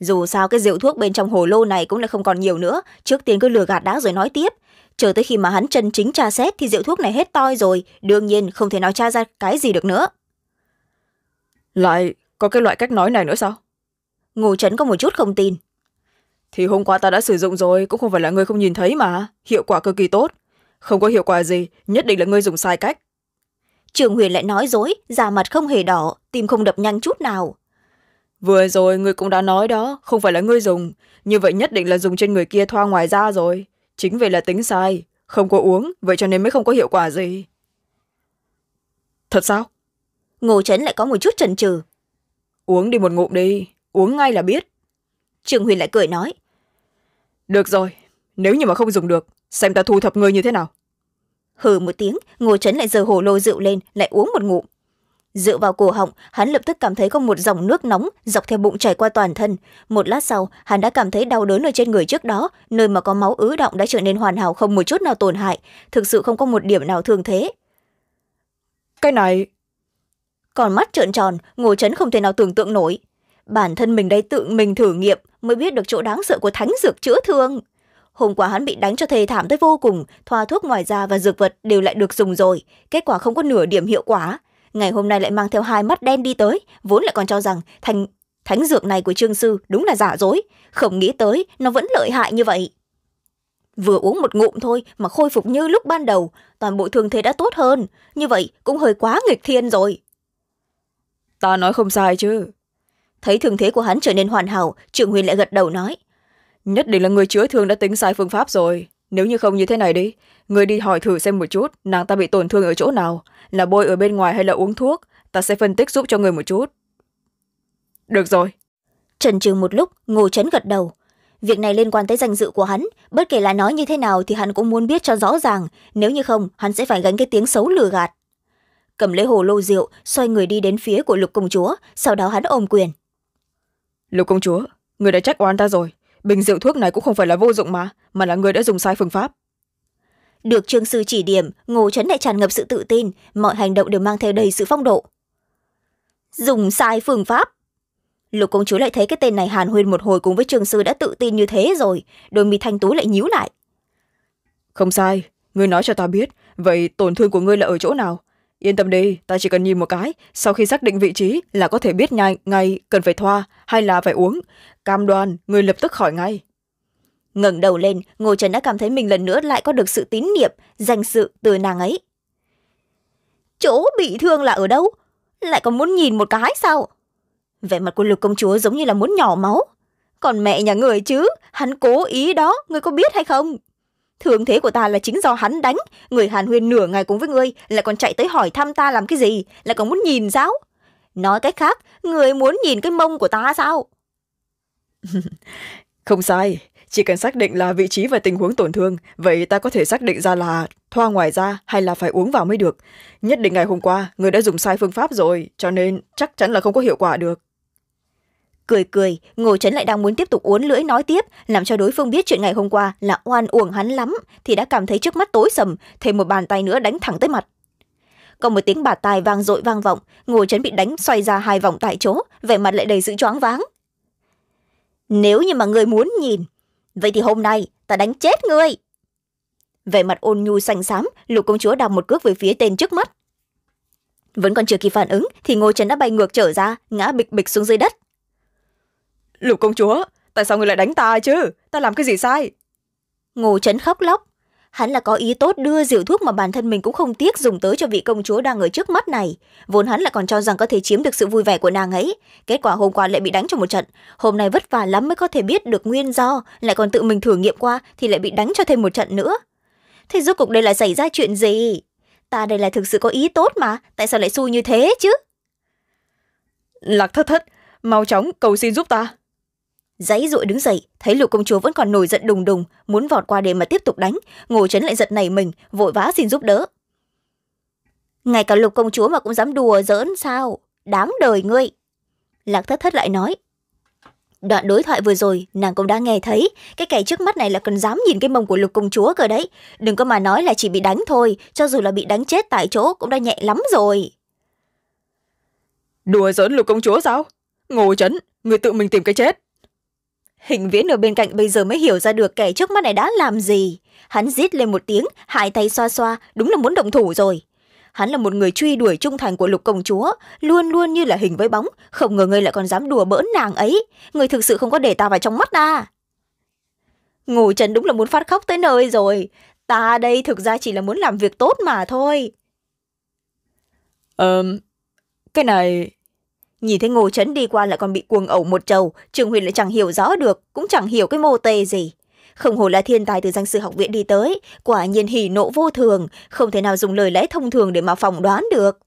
A: dù sao cái rượu thuốc bên trong hồ lô này cũng là không còn nhiều nữa trước tiên cứ lừa gạt đã rồi nói tiếp chờ tới khi mà hắn chân chính tra xét thì rượu thuốc này hết toi rồi đương nhiên không thể nào tra ra cái gì được nữa lại có cái loại cách nói này nữa sao ngô trấn có một chút không tin thì hôm qua ta đã sử dụng rồi cũng không phải là ngươi không nhìn thấy mà hiệu quả cực kỳ tốt không có hiệu quả gì nhất định là ngươi dùng sai cách trường huyền lại nói dối da mặt không hề đỏ tim không đập nhanh chút nào vừa rồi người cũng đã nói đó không phải là ngươi dùng như vậy nhất định là dùng trên người kia thoa ngoài da rồi chính vì là tính sai không có uống vậy cho nên mới không có hiệu quả gì thật sao ngô trấn lại có một chút chần chừ uống đi một ngụm đi uống ngay là biết trương huyền lại cười nói được rồi nếu như mà không dùng được xem ta thu thập người như thế nào hừ một tiếng ngô trấn lại giơ hồ lô rượu lên lại uống một ngụm dựa vào cổ họng hắn lập tức cảm thấy có một dòng nước nóng dọc theo bụng chảy qua toàn thân một lát sau hắn đã cảm thấy đau đớn ở trên người trước đó nơi mà có máu ứ động đã trở nên hoàn hảo không một chút nào tổn hại thực sự không có một điểm nào thương thế cái này còn mắt trợn tròn ngô chấn không thể nào tưởng tượng nổi bản thân mình đây tự mình thử nghiệm mới biết được chỗ đáng sợ của thánh dược chữa thương hôm qua hắn bị đánh cho thề thảm tới vô cùng thoa thuốc ngoài da và dược vật đều lại được dùng rồi kết quả không có nửa điểm hiệu quả ngày hôm nay lại mang theo hai mắt đen đi tới vốn lại còn cho rằng thành thánh dược này của trương sư đúng là giả dối không nghĩ tới nó vẫn lợi hại như vậy vừa uống một ngụm thôi mà khôi phục như lúc ban đầu toàn bộ thương thế đã tốt hơn như vậy cũng hơi quá nghịch thiên rồi ta nói không sai chứ thấy thường thế của hắn trở nên hoàn hảo trương huyền lại gật đầu nói nhất định là người chữa thương đã tính sai phương pháp rồi nếu như không như thế này đi người đi hỏi thử xem một chút nàng ta bị tổn thương ở chỗ nào là bôi ở bên ngoài hay là uống thuốc ta sẽ phân tích giúp cho người một chút được rồi trần trường một lúc ngô trấn gật đầu việc này liên quan tới danh dự của hắn bất kể là nói như thế nào thì hắn cũng muốn biết cho rõ ràng nếu như không hắn sẽ phải gánh cái tiếng xấu lừa gạt cầm lấy hồ lô rượu xoay người đi đến phía của lục công chúa sau đó hắn ôm quyền lục công chúa người đã trách oan ta rồi bình rượu thuốc này cũng không phải là vô dụng mà mà là người đã dùng sai phương pháp được trương sư chỉ điểm ngô trấn lại tràn ngập sự tự tin mọi hành động đều mang theo đầy sự phong độ dùng sai phương pháp lục công chúa lại thấy cái tên này hàn huyên một hồi cùng với trương sư đã tự tin như thế rồi đôi mi thanh tú lại nhíu lại không sai ngươi nói cho ta biết vậy tổn thương của ngươi là ở chỗ nào yên tâm đi ta chỉ cần nhìn một cái sau khi xác định vị trí là có thể biết ngay ngay cần phải thoa hay là phải uống cam đoan người lập tức khỏi ngay ngẩng đầu lên ngô trần đã cảm thấy mình lần nữa lại có được sự tín nhiệm danh sự từ nàng ấy chỗ bị thương là ở đâu lại còn muốn nhìn một cái sao vẻ mặt của lục công chúa giống như là muốn nhỏ máu còn mẹ nhà người chứ hắn cố ý đó người có biết hay không thường thế của ta là chính do hắn đánh người hàn Huyền nửa ngày cùng với ngươi lại còn chạy tới hỏi thăm ta làm cái gì lại còn muốn nhìn sao nói cách khác người muốn nhìn cái mông của ta sao không sai chỉ cần xác định là vị trí và tình huống tổn thương vậy ta có thể xác định ra là thoa ngoài da hay là phải uống vào mới được nhất định ngày hôm qua người đã dùng sai phương pháp rồi cho nên chắc chắn là không có hiệu quả được cười cười ngô trấn lại đang muốn tiếp tục uốn lưỡi nói tiếp làm cho đối phương biết chuyện ngày hôm qua là oan uổng hắn lắm thì đã cảm thấy trước mắt tối sầm thêm một bàn tay nữa đánh thẳng tới mặt còn một tiếng bạt tai vang dội vang vọng ngô trấn bị đánh xoay ra hai vòng tại chỗ vẻ mặt lại đầy sự choáng váng nếu như mà người muốn nhìn vậy thì hôm nay ta đánh chết ngươi vẻ mặt ôn nhu xanh xám lục công chúa đào một cước về phía tên trước mắt vẫn còn chưa kịp phản ứng thì ngô trần đã bay ngược trở ra ngã bịch bịch xuống dưới đất lục công chúa tại sao người lại đánh ta chứ ta làm cái gì sai ngô trấn khóc lóc hắn là có ý tốt đưa rượu thuốc mà bản thân mình cũng không tiếc dùng tới cho vị công chúa đang ở trước mắt này vốn hắn lại còn cho rằng có thể chiếm được sự vui vẻ của nàng ấy kết quả hôm qua lại bị đánh trong một trận hôm nay vất vả lắm mới có thể biết được nguyên do lại còn tự mình thử nghiệm qua thì lại bị đánh cho thêm một trận nữa thế rốt cuộc đây là xảy ra chuyện gì ta đây là thực sự có ý tốt mà tại sao lại xui như thế chứ lạc thất thất mau chóng cầu xin giúp ta dãy dội đứng dậy thấy lục công chúa vẫn còn nổi giận đùng đùng muốn vọt qua để mà tiếp tục đánh ngô trấn lại giật nảy mình vội vã xin giúp đỡ ngay cả lục công chúa mà cũng dám đùa giỡn sao đáng đời ngươi lạc thất thất lại nói đoạn đối thoại vừa rồi nàng cũng đã nghe thấy cái kẻ trước mắt này là còn dám nhìn cái mông của lục công chúa cơ đấy đừng có mà nói là chỉ bị đánh thôi cho dù là bị đánh chết tại chỗ cũng đã nhẹ lắm rồi đùa giỡn lục công chúa sao ngô chấn người tự mình tìm cái chết hình viễn ở bên cạnh bây giờ mới hiểu ra được kẻ trước mắt này đã làm gì hắn rít lên một tiếng hai tay xoa xoa đúng là muốn động thủ rồi hắn là một người truy đuổi trung thành của lục công chúa luôn luôn như là hình với bóng không ngờ ngươi lại còn dám đùa bỡn nàng ấy người thực sự không có để ta vào trong mắt à ngủ trần đúng là muốn phát khóc tới nơi rồi ta đây thực ra chỉ là muốn làm việc tốt mà thôi ờ um, cái này nhìn thấy ngô trấn đi qua lại còn bị cuồng ẩu một trầu trường huyền lại chẳng hiểu rõ được cũng chẳng hiểu cái mô tê gì không hồ là thiên tài từ danh sư học viện đi tới quả nhiên hỉ nộ vô thường không thể nào dùng lời lẽ thông thường để mà phỏng đoán được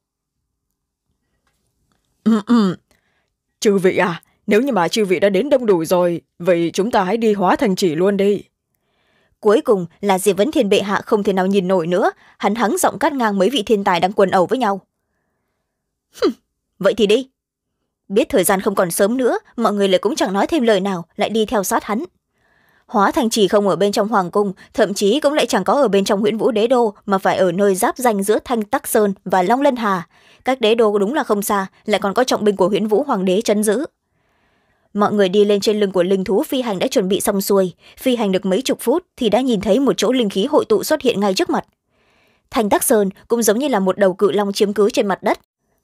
A: chư vị à nếu như mà chư vị đã đến đông đủ rồi vậy chúng ta hãy đi hóa thành chỉ luôn đi cuối cùng là diệp vấn thiên bệ hạ không thể nào nhìn nổi nữa hắn hắng giọng cắt ngang mấy vị thiên tài đang quần ẩu với nhau vậy thì đi biết thời gian không còn sớm nữa mọi người lại cũng chẳng nói thêm lời nào lại đi theo sát hắn hóa thành trì không ở bên trong hoàng cung thậm chí cũng lại chẳng có ở bên trong nguyễn vũ đế đô mà phải ở nơi giáp danh giữa thanh tắc sơn và long lân hà cách đế đô đúng là không xa lại còn có trọng binh của nguyễn vũ hoàng đế chấn giữ mọi người đi lên trên lưng của linh thú phi hành đã chuẩn bị xong xuôi phi hành được mấy chục phút thì đã nhìn thấy một chỗ linh khí hội tụ xuất hiện ngay trước mặt thanh tắc sơn cũng giống như là một đầu cự long chiếm cứ trên mặt đất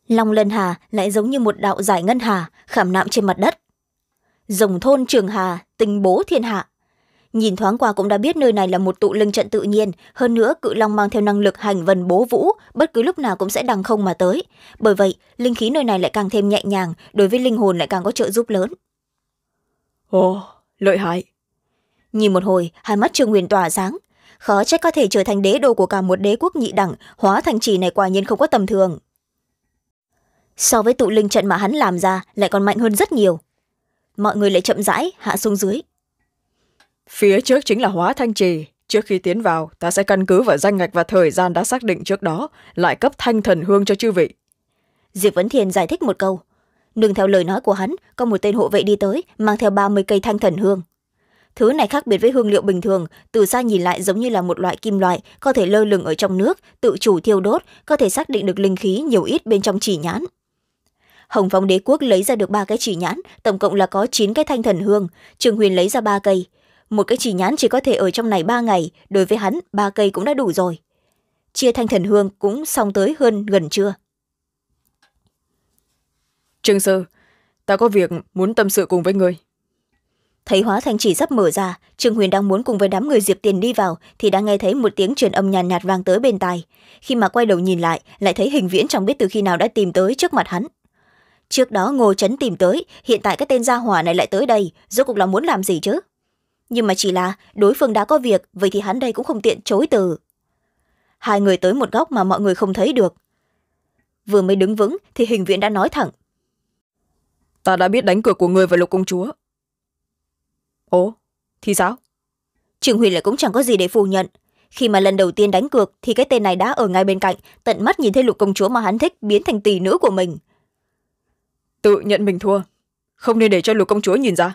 A: long lân hà lại giống như một đạo giải ngân hà khảm nạm trên mặt đất rồng thôn trường hà tình bố thiên hạ nhìn thoáng qua cũng đã biết nơi này là một tụ linh trận tự nhiên hơn nữa cự long mang theo năng lực hành vần bố vũ bất cứ lúc nào cũng sẽ đằng không mà tới bởi vậy linh khí nơi này lại càng thêm nhẹ nhàng đối với linh hồn lại càng có trợ giúp lớn ồ lợi hại nhìn một hồi hai mắt trương huyền tỏa sáng khó trách có thể trở thành đế đô của cả một đế quốc nhị đẳng hóa thành trì này quả nhiên không có tầm thường so với tụ linh trận mà hắn làm ra lại còn mạnh hơn rất nhiều mọi người lại chậm rãi hạ xuống dưới phía trước chính là hóa thanh trì trước khi tiến vào ta sẽ căn cứ vào danh ngạch và thời gian đã xác định trước đó lại cấp thanh thần hương cho chư vị diệp vấn thiền giải thích một câu nương theo lời nói của hắn có một tên hộ vệ đi tới mang theo ba mươi cây thanh thần hương thứ này khác biệt với hương liệu bình thường từ xa nhìn lại giống như là một loại kim loại có thể lơ lửng ở trong nước tự chủ thiêu đốt có thể xác định được linh khí nhiều ít bên trong chỉ nhãn hồng phong đế quốc lấy ra được ba cái chỉ nhãn tổng cộng là có chín cái thanh thần hương trường huyền lấy ra ba cây một cái chỉ nhãn chỉ có thể ở trong này ba ngày đối với hắn ba cây cũng đã đủ rồi chia thanh thần hương cũng xong tới hơn gần trưa trương sư ta có việc muốn tâm sự cùng với người thấy hóa thanh chỉ sắp mở ra trương huyền đang muốn cùng với đám người diệp tiền đi vào thì đang nghe thấy một tiếng truyền âm nhàn nhạt, nhạt vang tới bên tai khi mà quay đầu nhìn lại lại thấy hình viễn chẳng biết từ khi nào đã tìm tới trước mặt hắn trước đó ngô trấn tìm tới hiện tại cái tên gia hỏa này lại tới đây rốt cuộc là muốn làm gì chứ nhưng mà chỉ là đối phương đã có việc vậy thì hắn đây cũng không tiện chối từ hai người tới một góc mà mọi người không thấy được vừa mới đứng vững thì hình viện đã nói thẳng ta đã biết đánh cược của người và lục công chúa ồ thì sao trường huy lại cũng chẳng có gì để phủ nhận khi mà lần đầu tiên đánh cược thì cái tên này đã ở ngay bên cạnh tận mắt nhìn thấy lục công chúa mà hắn thích biến thành tỷ nữ của mình tự nhận mình thua không nên để cho lục công chúa nhìn ra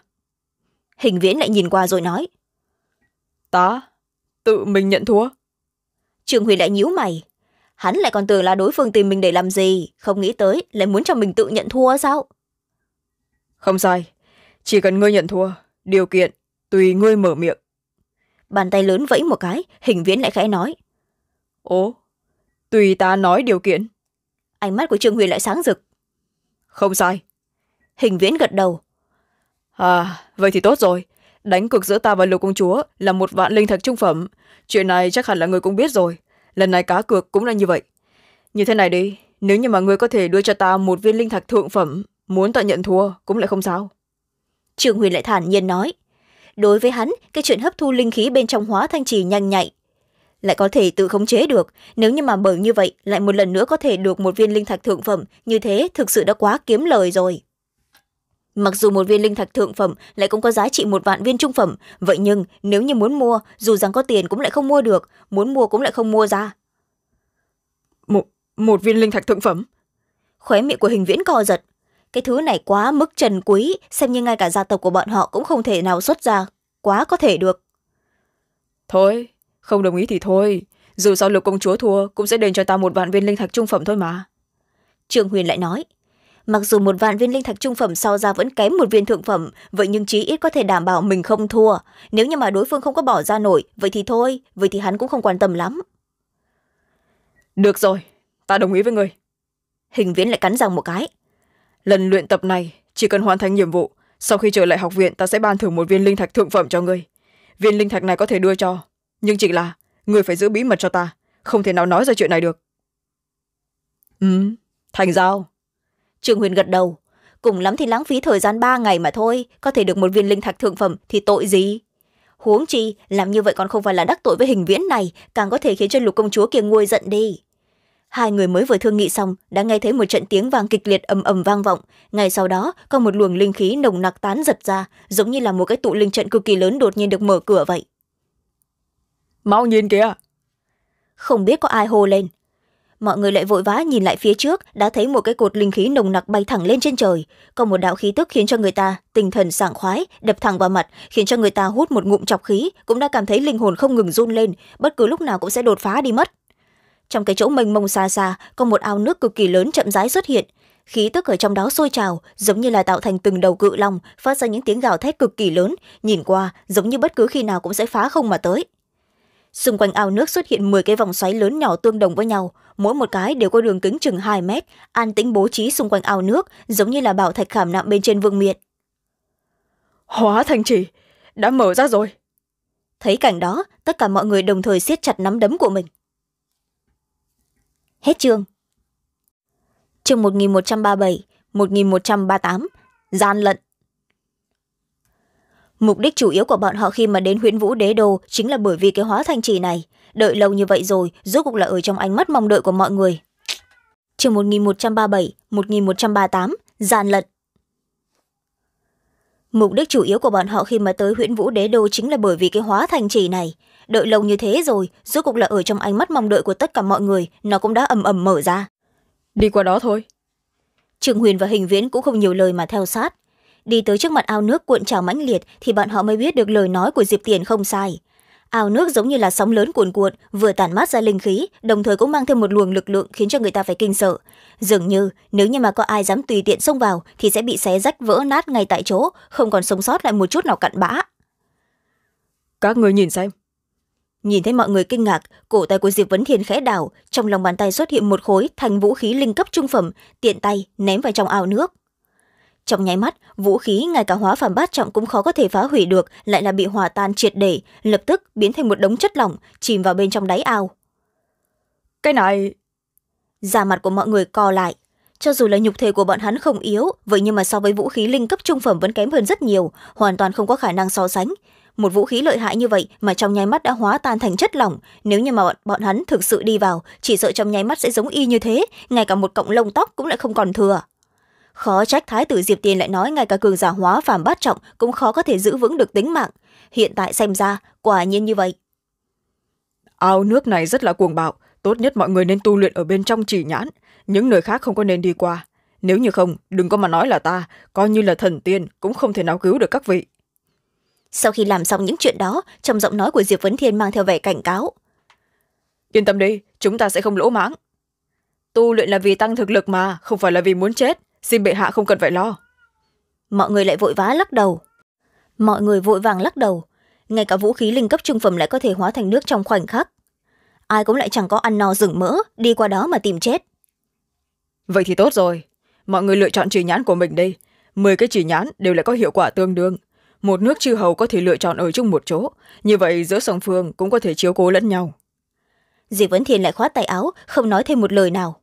A: hình viễn lại nhìn qua rồi nói ta tự mình nhận thua trương huy lại nhíu mày hắn lại còn tưởng là đối phương tìm mình để làm gì không nghĩ tới lại muốn cho mình tự nhận thua sao không sai chỉ cần ngươi nhận thua điều kiện tùy ngươi mở miệng bàn tay lớn vẫy một cái hình viễn lại khẽ nói ố tùy ta nói điều kiện ánh mắt của trương huy lại sáng rực không sai hình viễn gật đầu à vậy thì tốt rồi đánh cược giữa ta và lục công chúa là một vạn linh thạch trung phẩm chuyện này chắc hẳn là người cũng biết rồi lần này cá cược cũng là như vậy như thế này đi nếu như mà người có thể đưa cho ta một viên linh thạch thượng phẩm muốn tận nhận thua cũng lại không sao trương huyền lại thản nhiên nói đối với hắn cái chuyện hấp thu linh khí bên trong hóa thanh trì nhanh nhạy lại có thể tự khống chế được nếu như mà bởi như vậy lại một lần nữa có thể được một viên linh thạch thượng phẩm như thế thực sự đã quá kiếm lời rồi mặc dù một viên linh thạch thượng phẩm lại cũng có giá trị một vạn viên trung phẩm vậy nhưng nếu như muốn mua dù rằng có tiền cũng lại không mua được muốn mua cũng lại không mua ra một, một viên linh thạch thượng phẩm khóe miệng của hình viễn co giật cái thứ này quá mức trần quý xem như ngay cả gia tộc của bọn họ cũng không thể nào xuất ra quá có thể được thôi không đồng ý thì thôi dù sao lục công chúa thua cũng sẽ đền cho ta một vạn viên linh thạch trung phẩm thôi mà trương huyền lại nói mặc dù một vạn viên linh thạch trung phẩm sau ra vẫn kém một viên thượng phẩm vậy nhưng chí ít có thể đảm bảo mình không thua nếu như mà đối phương không có bỏ ra nổi vậy thì thôi vậy thì hắn cũng không quan tâm lắm được rồi ta đồng ý với người hình viễn lại cắn rằng một cái lần luyện tập này chỉ cần hoàn thành nhiệm vụ sau khi trở lại học viện ta sẽ ban thưởng một viên linh thạch thượng phẩm cho người viên linh thạch này có thể đưa cho nhưng chỉ là người phải giữ bí mật cho ta không thể nào nói ra chuyện này được ừ thành giao trương huyền gật đầu cùng lắm thì lãng phí thời gian ba ngày mà thôi có thể được một viên linh thạch thượng phẩm thì tội gì huống chi làm như vậy còn không phải là đắc tội với hình viễn này càng có thể khiến cho lục công chúa kia nguôi giận đi hai người mới vừa thương nghị xong đã nghe thấy một trận tiếng vang kịch liệt ầm ầm vang vọng ngay sau đó có một luồng linh khí nồng nặc tán giật ra giống như là một cái tụ linh trận cực kỳ lớn đột nhiên được mở cửa vậy mau nhìn kìa không biết có ai hô lên mọi người lại vội vã nhìn lại phía trước đã thấy một cái cột linh khí nồng nặc bay thẳng lên trên trời có một đạo khí tức khiến cho người ta tinh thần sảng khoái đập thẳng vào mặt khiến cho người ta hút một ngụm chọc khí cũng đã cảm thấy linh hồn không ngừng run lên bất cứ lúc nào cũng sẽ đột phá đi mất trong cái chỗ mênh mông xa xa có một ao nước cực kỳ lớn chậm rãi xuất hiện khí tức ở trong đó sôi trào giống như là tạo thành từng đầu cự long phát ra những tiếng gào thét cực kỳ lớn nhìn qua giống như bất cứ khi nào cũng sẽ phá không mà tới xung quanh ao nước xuất hiện m ộ ư ơ i cái vòng xoáy lớn nhỏ tương đồng với nhau mỗi một cái đều có đường kính chừng hai mét an tĩnh bố trí xung quanh ao nước giống như là bảo thạch khảm nặng bên trên vương miện hóa thành chỉ đã mở ra rồi thấy cảnh đó tất cả mọi người đồng thời siết chặt nắm đấm của mình hết chương chương một nghìn một trăm ba mươi bảy một nghìn một trăm ba mươi tám gian lận mục đích chủ yếu của bọn họ khi mà đến huyện vũ đế đô chính là bởi vì cái hóa thành trì này đợi lâu như vậy rồi rốt cuộc là ở trong ánh mắt mong đợi của mọi người trường một nghìn một trăm ba mươi bảy một nghìn một trăm ba mươi tám giàn lật mục đích chủ yếu của bọn họ khi mà tới huyện vũ đế đô chính là bởi vì cái hóa thành trì này đợi lâu như thế rồi rốt cuộc là ở trong ánh mắt mong đợi của tất cả mọi người nó cũng đã ầm ầm mở ra đi qua đó thôi trường huyền và hình viễn cũng không nhiều lời mà theo sát đi tới trước mặt ao nước cuộn trào mãnh liệt thì bọn họ mới biết được lời nói của diệp tiền không sai ao nước giống như là sóng lớn cuồn cuộn vừa tản mát ra linh khí đồng thời cũng mang thêm một luồng lực lượng khiến cho người ta phải kinh sợ dường như nếu như mà có ai dám tùy tiện xông vào thì sẽ bị xé rách vỡ nát ngay tại chỗ không còn sống sót lại một chút nào cặn bã các người nhìn xem nhìn thấy mọi người kinh ngạc cổ tay của diệp vấn thiên khẽ đảo trong lòng bàn tay xuất hiện một khối thành vũ khí linh cấp trung phẩm tiện tay ném vào trong ao nước trong nháy mắt vũ khí ngay cả hóa phàm bát trọng cũng khó có thể phá hủy được lại là bị hòa tan triệt để lập tức biến thành một đống chất lỏng chìm vào bên trong đáy ao cái này da mặt của mọi người co lại cho dù là nhục thể của bọn hắn không yếu vậy nhưng mà so với vũ khí linh cấp trung phẩm vẫn kém hơn rất nhiều hoàn toàn không có khả năng so sánh một vũ khí lợi hại như vậy mà trong nháy mắt đã hóa tan thành chất lỏng nếu như mà bọn, bọn hắn thực sự đi vào chỉ sợ trong nháy mắt sẽ giống y như thế ngay cả một cọng lông tóc cũng lại không còn thừa khó trách thái tử diệp tiền lại nói ngay cả cường giả hóa phàm bát trọng cũng khó có thể giữ vững được tính mạng hiện tại xem ra quả nhiên như vậy ao nước này rất là cuồng bạo tốt nhất mọi người nên tu luyện ở bên trong chỉ nhãn những nơi khác không có nên đi qua nếu như không đừng có mà nói là ta coi như là thần tiên cũng không thể nào cứu được các vị sau khi làm xong những chuyện đó trong giọng nói của diệp vấn thiên mang theo vẻ cảnh cáo yên tâm đi chúng ta sẽ không lỗ mãng tu luyện là vì tăng thực lực mà không phải là vì muốn chết xin bệ hạ không cần phải lo mọi người lại vội vã lắc đầu mọi người vội vàng lắc đầu ngay cả vũ khí linh cấp trung phẩm lại có thể hóa thành nước trong khoảnh khắc ai cũng lại chẳng có ăn no rừng mỡ đi qua đó mà tìm chết vậy thì tốt rồi mọi người lựa chọn chỉ nhãn của mình đây mười cái chỉ nhãn đều lại có hiệu quả tương đương một nước chư hầu có thể lựa chọn ở chung một chỗ như vậy giữa song phương cũng có thể chiếu cố lẫn nhau diệp vấn thiền lại khoát tay áo không nói thêm một lời nào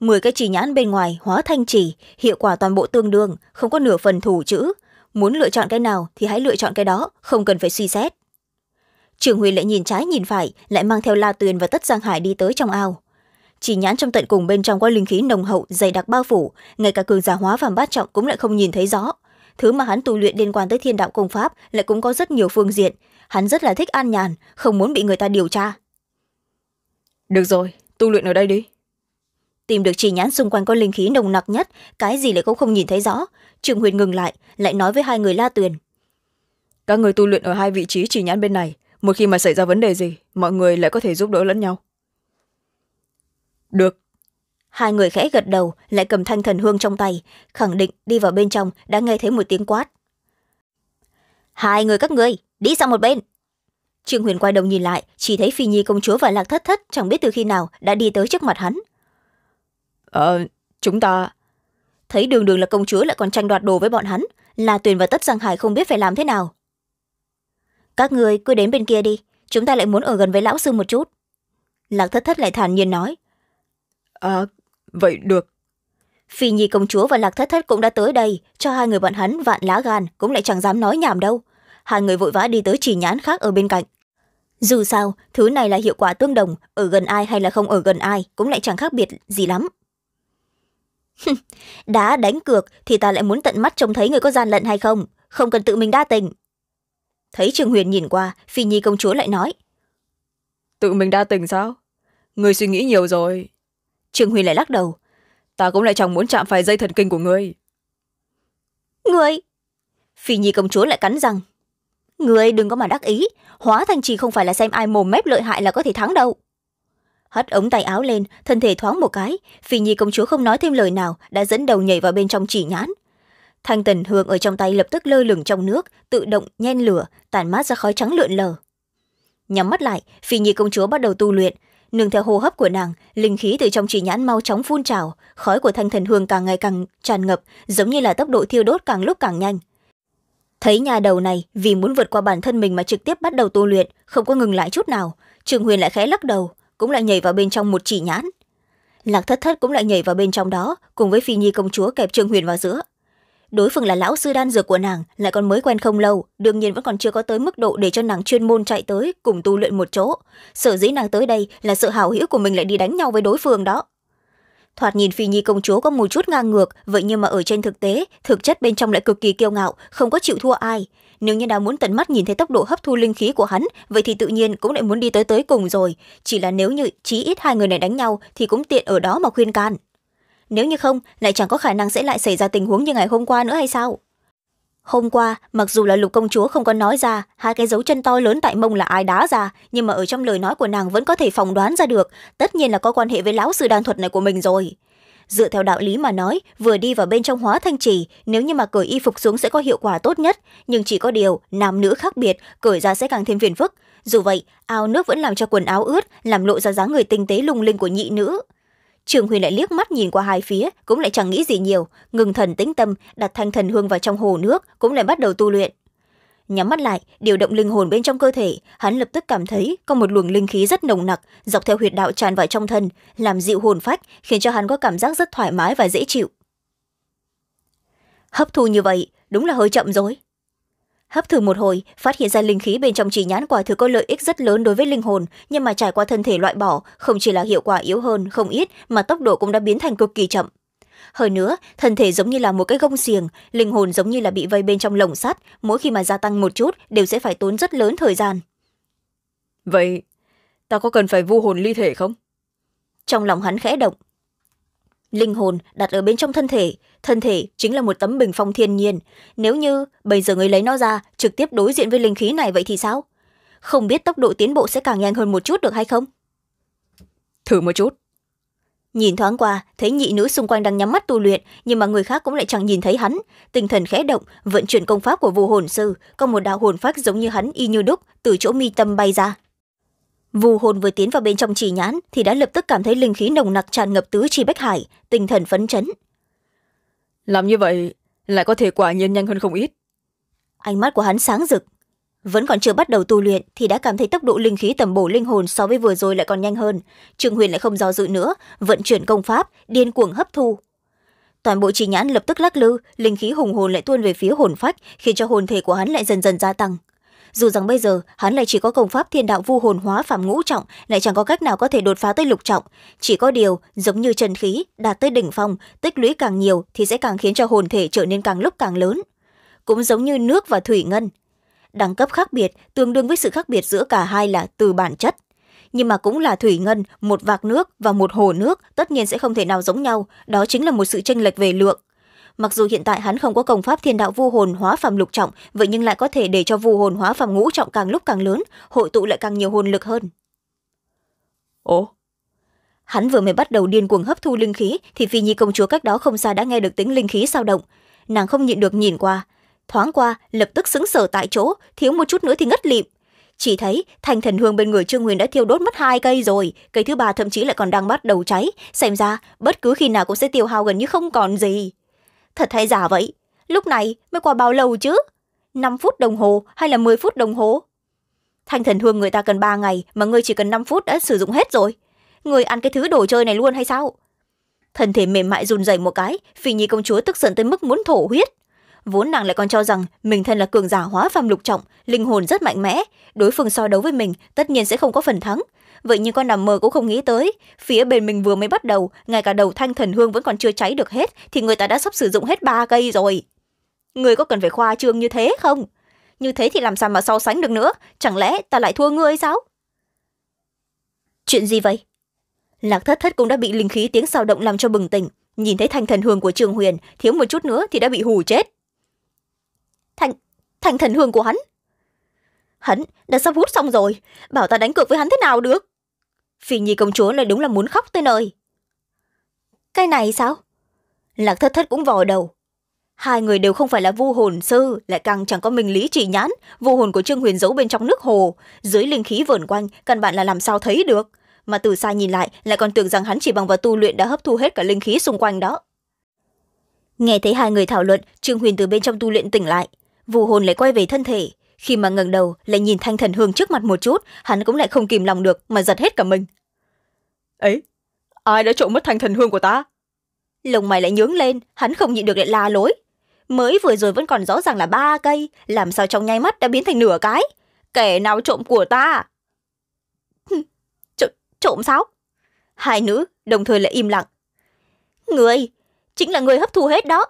A: mười cái chỉ nhãn bên ngoài hóa thanh chỉ hiệu quả toàn bộ tương đương không có nửa phần thủ chữ muốn lựa chọn cái nào thì hãy lựa chọn cái đó không cần phải suy xét trường huy lại nhìn trái nhìn phải lại mang theo la tuyền và tất giang hải đi tới trong ao chỉ nhãn trong tận cùng bên trong có linh khí nồng hậu dày đặc bao phủ ngay cả cường giả hóa phàm bát trọng cũng lại không nhìn thấy rõ thứ mà hắn tu luyện liên quan tới thiên đạo công pháp lại cũng có rất nhiều phương diện hắn rất là thích an nhàn không muốn bị người ta điều tra được rồi tu luyện ở đây đi tìm được chi nhãn xung quanh có linh khí nồng nặc nhất cái gì lại cũng không nhìn thấy rõ trương huyền ngừng lại lại nói với hai người la tuyền các người tu luyện ở hai vị trí chỉ nhãn bên này một khi mà xảy ra vấn đề gì mọi người lại có thể giúp đỡ lẫn nhau được hai người khẽ gật đầu lại cầm thanh thần hương trong tay khẳng định đi vào bên trong đã nghe thấy một tiếng quát hai người các người đi sang một bên trương huyền quay đầu nhìn lại chỉ thấy phi nhi công chúa và lạc thất thất chẳng biết từ khi nào đã đi tới trước mặt hắn ờ chúng ta thấy đường đường là công chúa lại còn tranh đoạt đồ với bọn hắn là tuyền và tất giang hải không biết phải làm thế nào các người cứ đến bên kia đi chúng ta lại muốn ở gần với lão sư một chút lạc thất thất lại thản nhiên nói à, vậy được phi nhi công chúa và lạc thất thất cũng đã tới đây cho hai người bọn hắn vạn lá gan cũng lại chẳng dám nói nhảm đâu hai người vội vã đi tới chỉ nhãn khác ở bên cạnh dù sao thứ này là hiệu quả tương đồng ở gần ai hay là không ở gần ai cũng lại chẳng khác biệt gì lắm đã đánh cược thì ta lại muốn tận mắt trông thấy người có gian lận hay không không cần tự mình đa tình thấy trương huyền nhìn qua phi nhi công chúa lại nói tự mình đa tình sao người suy nghĩ nhiều rồi trương huyền lại lắc đầu ta cũng lại chẳng muốn chạm phải dây thần kinh của người người phi nhi công chúa lại cắn rằng người đừng có mà đắc ý hóa thành trì không phải là xem ai mồm mép lợi hại là có thể thắng đâu hất ống tay áo lên thân thể thoáng một cái phi nhi công chúa không nói thêm lời nào đã dẫn đầu nhảy vào bên trong chỉ nhãn thanh tần hương ở trong tay lập tức lơ lửng trong nước tự động nhen lửa tàn mát ra khói trắng lượn lờ nhắm mắt lại phi nhi công chúa bắt đầu tu luyện nương theo hô hấp của nàng linh khí từ trong chỉ nhãn mau chóng phun trào khói của thanh thần hương càng ngày càng tràn ngập giống như là tốc độ thiêu đốt càng lúc càng nhanh thấy nhà đầu này vì muốn vượt qua bản thân mình mà trực tiếp bắt đầu tu luyện không có ngừng lại chút nào trường huyền lại khẽ lắc đầu cũng lại nhảy vào bên trong một chỉ nhãn lạc thất thất cũng lại nhảy vào bên trong đó cùng với phi nhi công chúa kẹp trương huyền vào giữa đối phương là lão sư đan dược của nàng lại còn mới quen không lâu đương nhiên vẫn còn chưa có tới mức độ để cho nàng chuyên môn chạy tới cùng tu luyện một chỗ sở dĩ nàng tới đây là sự hào hữu của mình lại đi đánh nhau với đối phương đó thoạt nhìn phi nhi công chúa có một chút ngang ngược vậy nhưng mà ở trên thực tế thực chất bên trong lại cực kỳ kiêu ngạo không có chịu thua ai nếu như nào muốn tận mắt nhìn thấy tốc độ hấp thu linh khí của hắn vậy thì tự nhiên cũng lại muốn đi tới tới cùng rồi chỉ là nếu như chí ít hai người này đánh nhau thì cũng tiện ở đó mà khuyên can nếu như không lại chẳng có khả năng sẽ lại xảy ra tình huống như ngày hôm qua nữa hay sao hôm qua mặc dù là lục công chúa không có nói ra hai cái dấu chân to lớn tại mông là ai đá ra nhưng mà ở trong lời nói của nàng vẫn có thể phỏng đoán ra được tất nhiên là có quan hệ với lão sư đan thuật này của mình rồi dựa theo đạo lý mà nói vừa đi vào bên trong hóa thanh trì nếu như mà cởi y phục xuống sẽ có hiệu quả tốt nhất nhưng chỉ có điều nam nữ khác biệt cởi ra sẽ càng thêm phiền phức dù vậy ao nước vẫn làm cho quần áo ướt làm lộ ra dáng người tinh tế lung linh của nhị nữ Trường Huyền lại liếc mắt nhìn qua hai phía cũng lại chẳng nghĩ gì nhiều ngừng thần tĩnh tâm đặt thanh thần hương vào trong hồ nước cũng lại bắt đầu tu luyện nhắm mắt lại điều động linh hồn bên trong cơ thể hắn lập tức cảm thấy có một luồng linh khí rất nồng nặc dọc theo huyệt đạo tràn vào trong thân làm dịu hồn phách khiến cho hắn có cảm giác rất thoải mái và dễ chịu hấp thu như vậy đúng là hơi chậm rồi hấp thử một hồi phát hiện ra linh khí bên trong chỉ nhãn quả thực có lợi ích rất lớn đối với linh hồn nhưng mà trải qua thân thể loại bỏ không chỉ là hiệu quả yếu hơn không ít mà tốc độ cũng đã biến thành cực kỳ chậm hơn nữa thân thể giống như là một cái gông xiềng linh hồn giống như là bị vây bên trong lồng sắt mỗi khi mà gia tăng một chút đều sẽ phải tốn rất lớn thời gian vậy ta có cần phải vu hồn ly thể không trong lòng hắn khẽ động linh hồn đặt ở bên trong thân thể thân thể chính là một tấm bình phong thiên nhiên nếu như bây giờ người lấy nó ra trực tiếp đối diện với linh khí này vậy thì sao không biết tốc độ tiến bộ sẽ càng nhanh hơn một chút được hay không thử một chút nhìn thoáng qua thấy nhị nữ xung quanh đang nhắm mắt tu luyện nhưng mà người khác cũng lại chẳng nhìn thấy hắn tinh thần khẽ động vận chuyển công pháp của vô hồn sư có một đạo hồn phách giống như hắn y như đúc từ chỗ mi tâm bay ra Vu hồn vừa tiến vào bên trong trì nhãn thì đã lập tức cảm thấy linh khí nồng nặc tràn ngập tứ chi bách hải tinh thần phấn chấn làm như vậy lại có thể quả nhiên nhanh hơn không ít ánh mắt của hắn sáng rực vẫn còn chưa bắt đầu tu luyện thì đã cảm thấy tốc độ linh khí tẩm bổ linh hồn so với vừa rồi lại còn nhanh hơn trương huyền lại không do dự nữa vận chuyển công pháp điên cuồng hấp thu toàn bộ trì nhãn lập tức lắc lư linh khí hùng hồn lại tuôn về phía hồn phách khiến cho hồn thể của hắn lại dần dần gia tăng dù rằng bây giờ hắn lại chỉ có công pháp thiên đạo vu hồn hóa phạm ngũ trọng lại chẳng có cách nào có thể đột phá tới lục trọng chỉ có điều giống như chân khí đạt tới đỉnh phong tích lũy càng nhiều thì sẽ càng khiến cho hồn thể trở nên càng lúc càng lớn cũng giống như nước và thủy ngân đẳng cấp khác biệt tương đương với sự khác biệt giữa cả hai là từ bản chất nhưng mà cũng là thủy ngân một vạc nước và một hồ nước tất nhiên sẽ không thể nào giống nhau đó chính là một sự tranh lệch về lượng mặc dù hiện tại hắn không có công pháp thiên đạo vu hồn hóa phàm lục trọng vậy nhưng lại có thể để cho vu hồn hóa phàm ngũ trọng càng lúc càng lớn hội tụ lại càng nhiều hồn lực hơn ồ hắn vừa mới bắt đầu điên cuồng hấp thu linh khí thì phi nhi công chúa cách đó không xa đã nghe được tiếng linh khí sao động nàng không nhịn được nhìn qua thoáng qua lập tức xứng sở tại chỗ thiếu một chút nữa thì ngất lịm chỉ thấy thành thần hương bên người trương huyền đã thiêu đốt mất hai cây rồi cây thứ ba thậm chí lại còn đang bắt đầu cháy xem ra bất cứ khi nào cũng sẽ tiêu hao gần như không còn gì Thật hay giả vậy? Lúc này mới qua bao lâu chứ? năm phút đồng hồ hay là 10 phút đồng hồ? Thanh thần hương người ta cần ba ngày mà ngươi chỉ cần năm phút đã sử dụng hết rồi. Ngươi ăn cái thứ đồ chơi này luôn hay sao? Thân thể mềm mại run rẩy một cái, Phi Nhi công chúa tức giận tới mức muốn thổ huyết. Vốn nàng lại còn cho rằng mình thân là cường giả hóa phàm lục trọng, linh hồn rất mạnh mẽ, đối phương so đấu với mình tất nhiên sẽ không có phần thắng, vậy nhưng con nằm mơ cũng không nghĩ tới phía bên mình vừa mới bắt đầu ngay cả đầu thanh thần hương vẫn còn chưa cháy được hết thì người ta đã sắp sử dụng hết ba cây rồi người có cần phải khoa trương như thế không như thế thì làm sao mà so sánh được nữa chẳng lẽ ta lại thua ngươi sao chuyện gì vậy lạc thất thất cũng đã bị linh khí tiếng sao động làm cho bừng tỉnh nhìn thấy thanh thần hương của trường huyền thiếu một chút nữa thì đã bị hù chết thanh thanh thần hương của hắn hắn đã sắp hút xong rồi bảo ta đánh cược với hắn thế nào được phi nhi công chúa này đúng là muốn khóc tới nơi cái này sao lạc thất thất cũng vò đầu hai người đều không phải là vu hồn sư lại càng chẳng có minh lý trị nhãn vu hồn của trương huyền giấu bên trong nước hồ dưới linh khí vờn quanh căn bản là làm sao thấy được mà từ xa nhìn lại lại còn tưởng rằng hắn chỉ bằng vào tu luyện đã hấp thu hết cả linh khí xung quanh đó nghe thấy hai người thảo luận trương huyền từ bên trong tu luyện tỉnh lại vu hồn lại quay về thân thể khi mà ngẩng đầu lại nhìn thanh thần hương trước mặt một chút hắn cũng lại không kìm lòng được mà giật hết cả mình ấy ai đã trộm mất thanh thần hương của ta lồng mày lại nhướng lên hắn không nhịn được lại la lối mới vừa rồi vẫn còn rõ ràng là ba cây làm sao trong nháy mắt đã biến thành nửa cái kẻ nào trộm của ta Tr trộm sao hai nữ đồng thời lại im lặng người chính là người hấp thu hết đó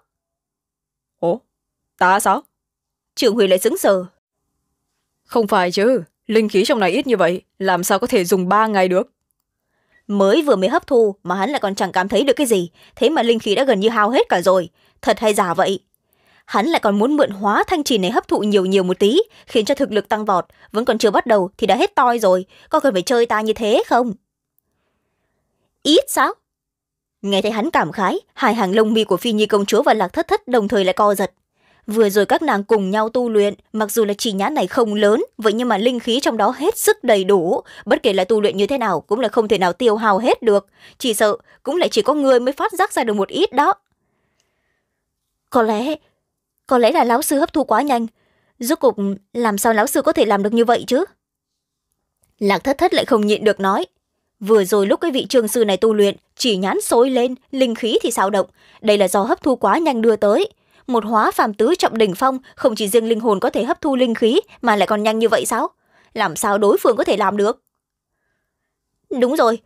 A: ồ ta sao trường huy lại sững sờ không phải chứ, linh khí trong này ít như vậy, làm sao có thể dùng ba ngày được? Mới vừa mới hấp thu mà hắn lại còn chẳng cảm thấy được cái gì, thế mà linh khí đã gần như hao hết cả rồi. Thật hay giả vậy? Hắn lại còn muốn mượn hóa thanh trì này hấp thụ nhiều nhiều một tí, khiến cho thực lực tăng vọt, vẫn còn chưa bắt đầu thì đã hết toi rồi, có cần phải chơi ta như thế không? Ít sao? Nghe thấy hắn cảm khái, hai hàng lông mi của Phi Nhi công chúa và Lạc Thất Thất đồng thời lại co giật vừa rồi các nàng cùng nhau tu luyện mặc dù là chỉ nhãn này không lớn vậy nhưng mà linh khí trong đó hết sức đầy đủ bất kể là tu luyện như thế nào cũng là không thể nào tiêu hào hết được chỉ sợ cũng lại chỉ có người mới phát giác ra được một ít đó có lẽ có lẽ là lão sư hấp thu quá nhanh rốt cục làm sao lão sư có thể làm được như vậy chứ lạc thất thất lại không nhịn được nói vừa rồi lúc cái vị trường sư này tu luyện chỉ nhãn sôi lên linh khí thì sao động đây là do hấp thu quá nhanh đưa tới một hóa phàm tứ trọng đỉnh phong không chỉ riêng linh hồn có thể hấp thu linh khí mà lại còn nhanh như vậy sao làm sao đối phương có thể làm được đúng rồi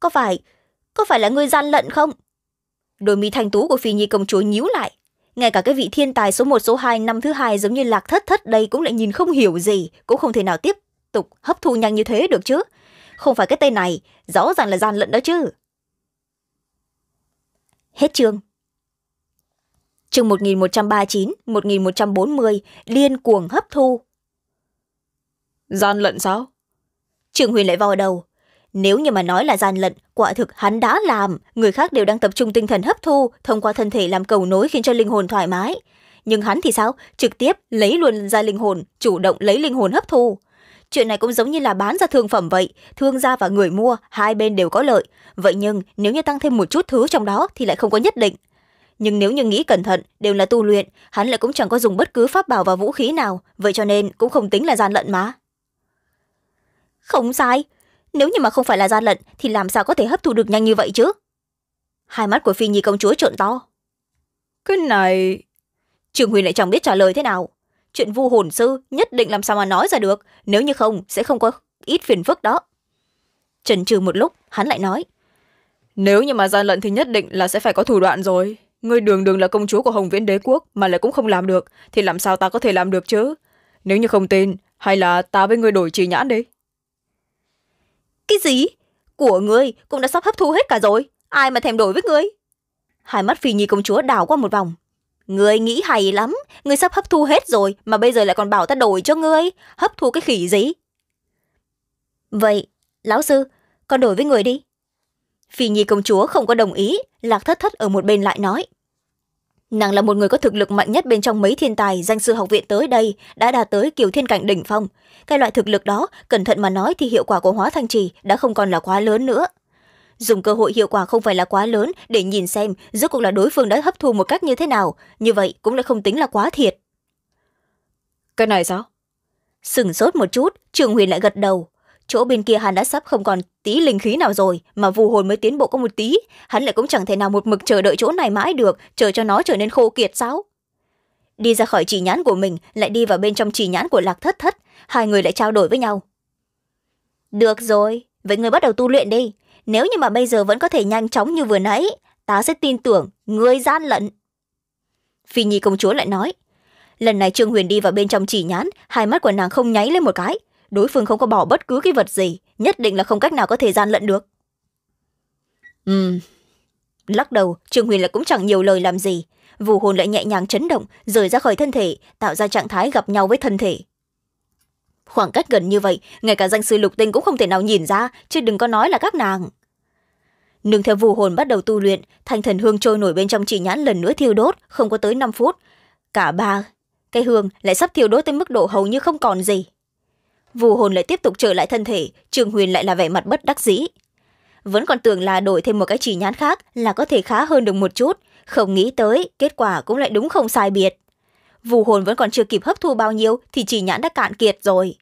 A: có phải có phải là người gian lận không đôi mi thanh tú của phi nhi công chúa nhíu lại ngay cả cái vị thiên tài số một số hai năm thứ hai giống như lạc thất thất đây cũng lại nhìn không hiểu gì cũng không thể nào tiếp tục hấp thu nhanh như thế được chứ không phải cái tên này rõ ràng là gian lận đó chứ hết chương chương một nghìn một trăm ba mươi chín một nghìn một trăm bốn mươi liên cuồng hấp thu gian lận sao trường huyền lại vò đầu nếu như mà nói là gian lận quả thực hắn đã làm người khác đều đang tập trung tinh thần hấp thu thông qua thân thể làm cầu nối khiến cho linh hồn thoải mái nhưng hắn thì sao trực tiếp lấy luôn ra linh hồn chủ động lấy linh hồn hấp thu chuyện này cũng giống như là bán ra thương phẩm vậy thương gia và người mua hai bên đều có lợi vậy nhưng nếu như tăng thêm một chút thứ trong đó thì lại không có nhất định nhưng nếu như nghĩ cẩn thận đều là tu luyện hắn lại cũng chẳng có dùng bất cứ pháp bảo và vũ khí nào vậy cho nên cũng không tính là gian lận mà không sai nếu như mà không phải là gian lận thì làm sao có thể hấp thu được nhanh như vậy chứ hai mắt của phi nhi công chúa trộn to cái này trường huyền lại chẳng biết trả lời thế nào chuyện vu hồn sư nhất định làm sao mà nói ra được nếu như không sẽ không có ít phiền phức đó trần trừ một lúc hắn lại nói nếu như mà gian lận thì nhất định là sẽ phải có thủ đoạn rồi người đường đường là công chúa của hồng viễn đế quốc mà lại cũng không làm được thì làm sao ta có thể làm được chứ nếu như không tin hay là ta với người đổi trì nhãn đi cái gì của người cũng đã sắp hấp thu hết cả rồi ai mà thèm đổi với người hai mắt phi nhi công chúa đảo qua một vòng người nghĩ hay lắm người sắp hấp thu hết rồi mà bây giờ lại còn bảo ta đổi cho ngươi hấp thu cái khỉ gì vậy lão sư con đổi với người đi phi nhi công chúa không có đồng ý lạc thất thất ở một bên lại nói nàng là một người có thực lực mạnh nhất bên trong mấy thiên tài danh sư học viện tới đây đã đạt tới kiểu thiên cảnh đỉnh phong cái loại thực lực đó cẩn thận mà nói thì hiệu quả của hóa thanh trì đã không còn là quá lớn nữa dùng cơ hội hiệu quả không phải là quá lớn để nhìn xem rốt cuộc là đối phương đã hấp thu một cách như thế nào như vậy cũng lại không tính là quá thiệt cái này sao sửng sốt một chút trường huyền lại gật đầu chỗ bên kia hắn đã sắp không còn tí linh khí nào rồi mà vù hồn mới tiến bộ có một tí hắn lại cũng chẳng thể nào một mực chờ đợi chỗ này mãi được chờ cho nó trở nên khô kiệt sao đi ra khỏi chỉ nhãn của mình lại đi vào bên trong chỉ nhãn của lạc thất thất hai người lại trao đổi với nhau được rồi vậy người bắt đầu tu luyện đi nếu như mà bây giờ vẫn có thể nhanh chóng như vừa nãy ta sẽ tin tưởng người gian lận phi nhi công chúa lại nói lần này trương huyền đi vào bên trong chỉ nhãn hai mắt của nàng không nháy lên một cái đối phương không có bỏ bất cứ cái vật gì nhất định là không cách nào có thể gian lận được ừ lắc đầu trương huyền lại cũng chẳng nhiều lời làm gì vù hồn lại nhẹ nhàng chấn động rời ra khỏi thân thể tạo ra trạng thái gặp nhau với thân thể khoảng cách gần như vậy ngay cả danh sư lục tinh cũng không thể nào nhìn ra chứ đừng có nói là các nàng nương theo vù hồn bắt đầu tu luyện thanh thần hương trôi nổi bên trong chỉ nhãn lần nữa thiêu đốt không có tới năm phút cả ba cây hương lại sắp thiêu đốt tới mức độ hầu như không còn gì vù hồn lại tiếp tục trở lại thân thể trường huyền lại là vẻ mặt bất đắc dĩ vẫn còn tưởng là đổi thêm một cái chỉ nhãn khác là có thể khá hơn được một chút không nghĩ tới kết quả cũng lại đúng không sai biệt vù hồn vẫn còn chưa kịp hấp thu bao nhiêu thì chỉ nhãn đã cạn kiệt rồi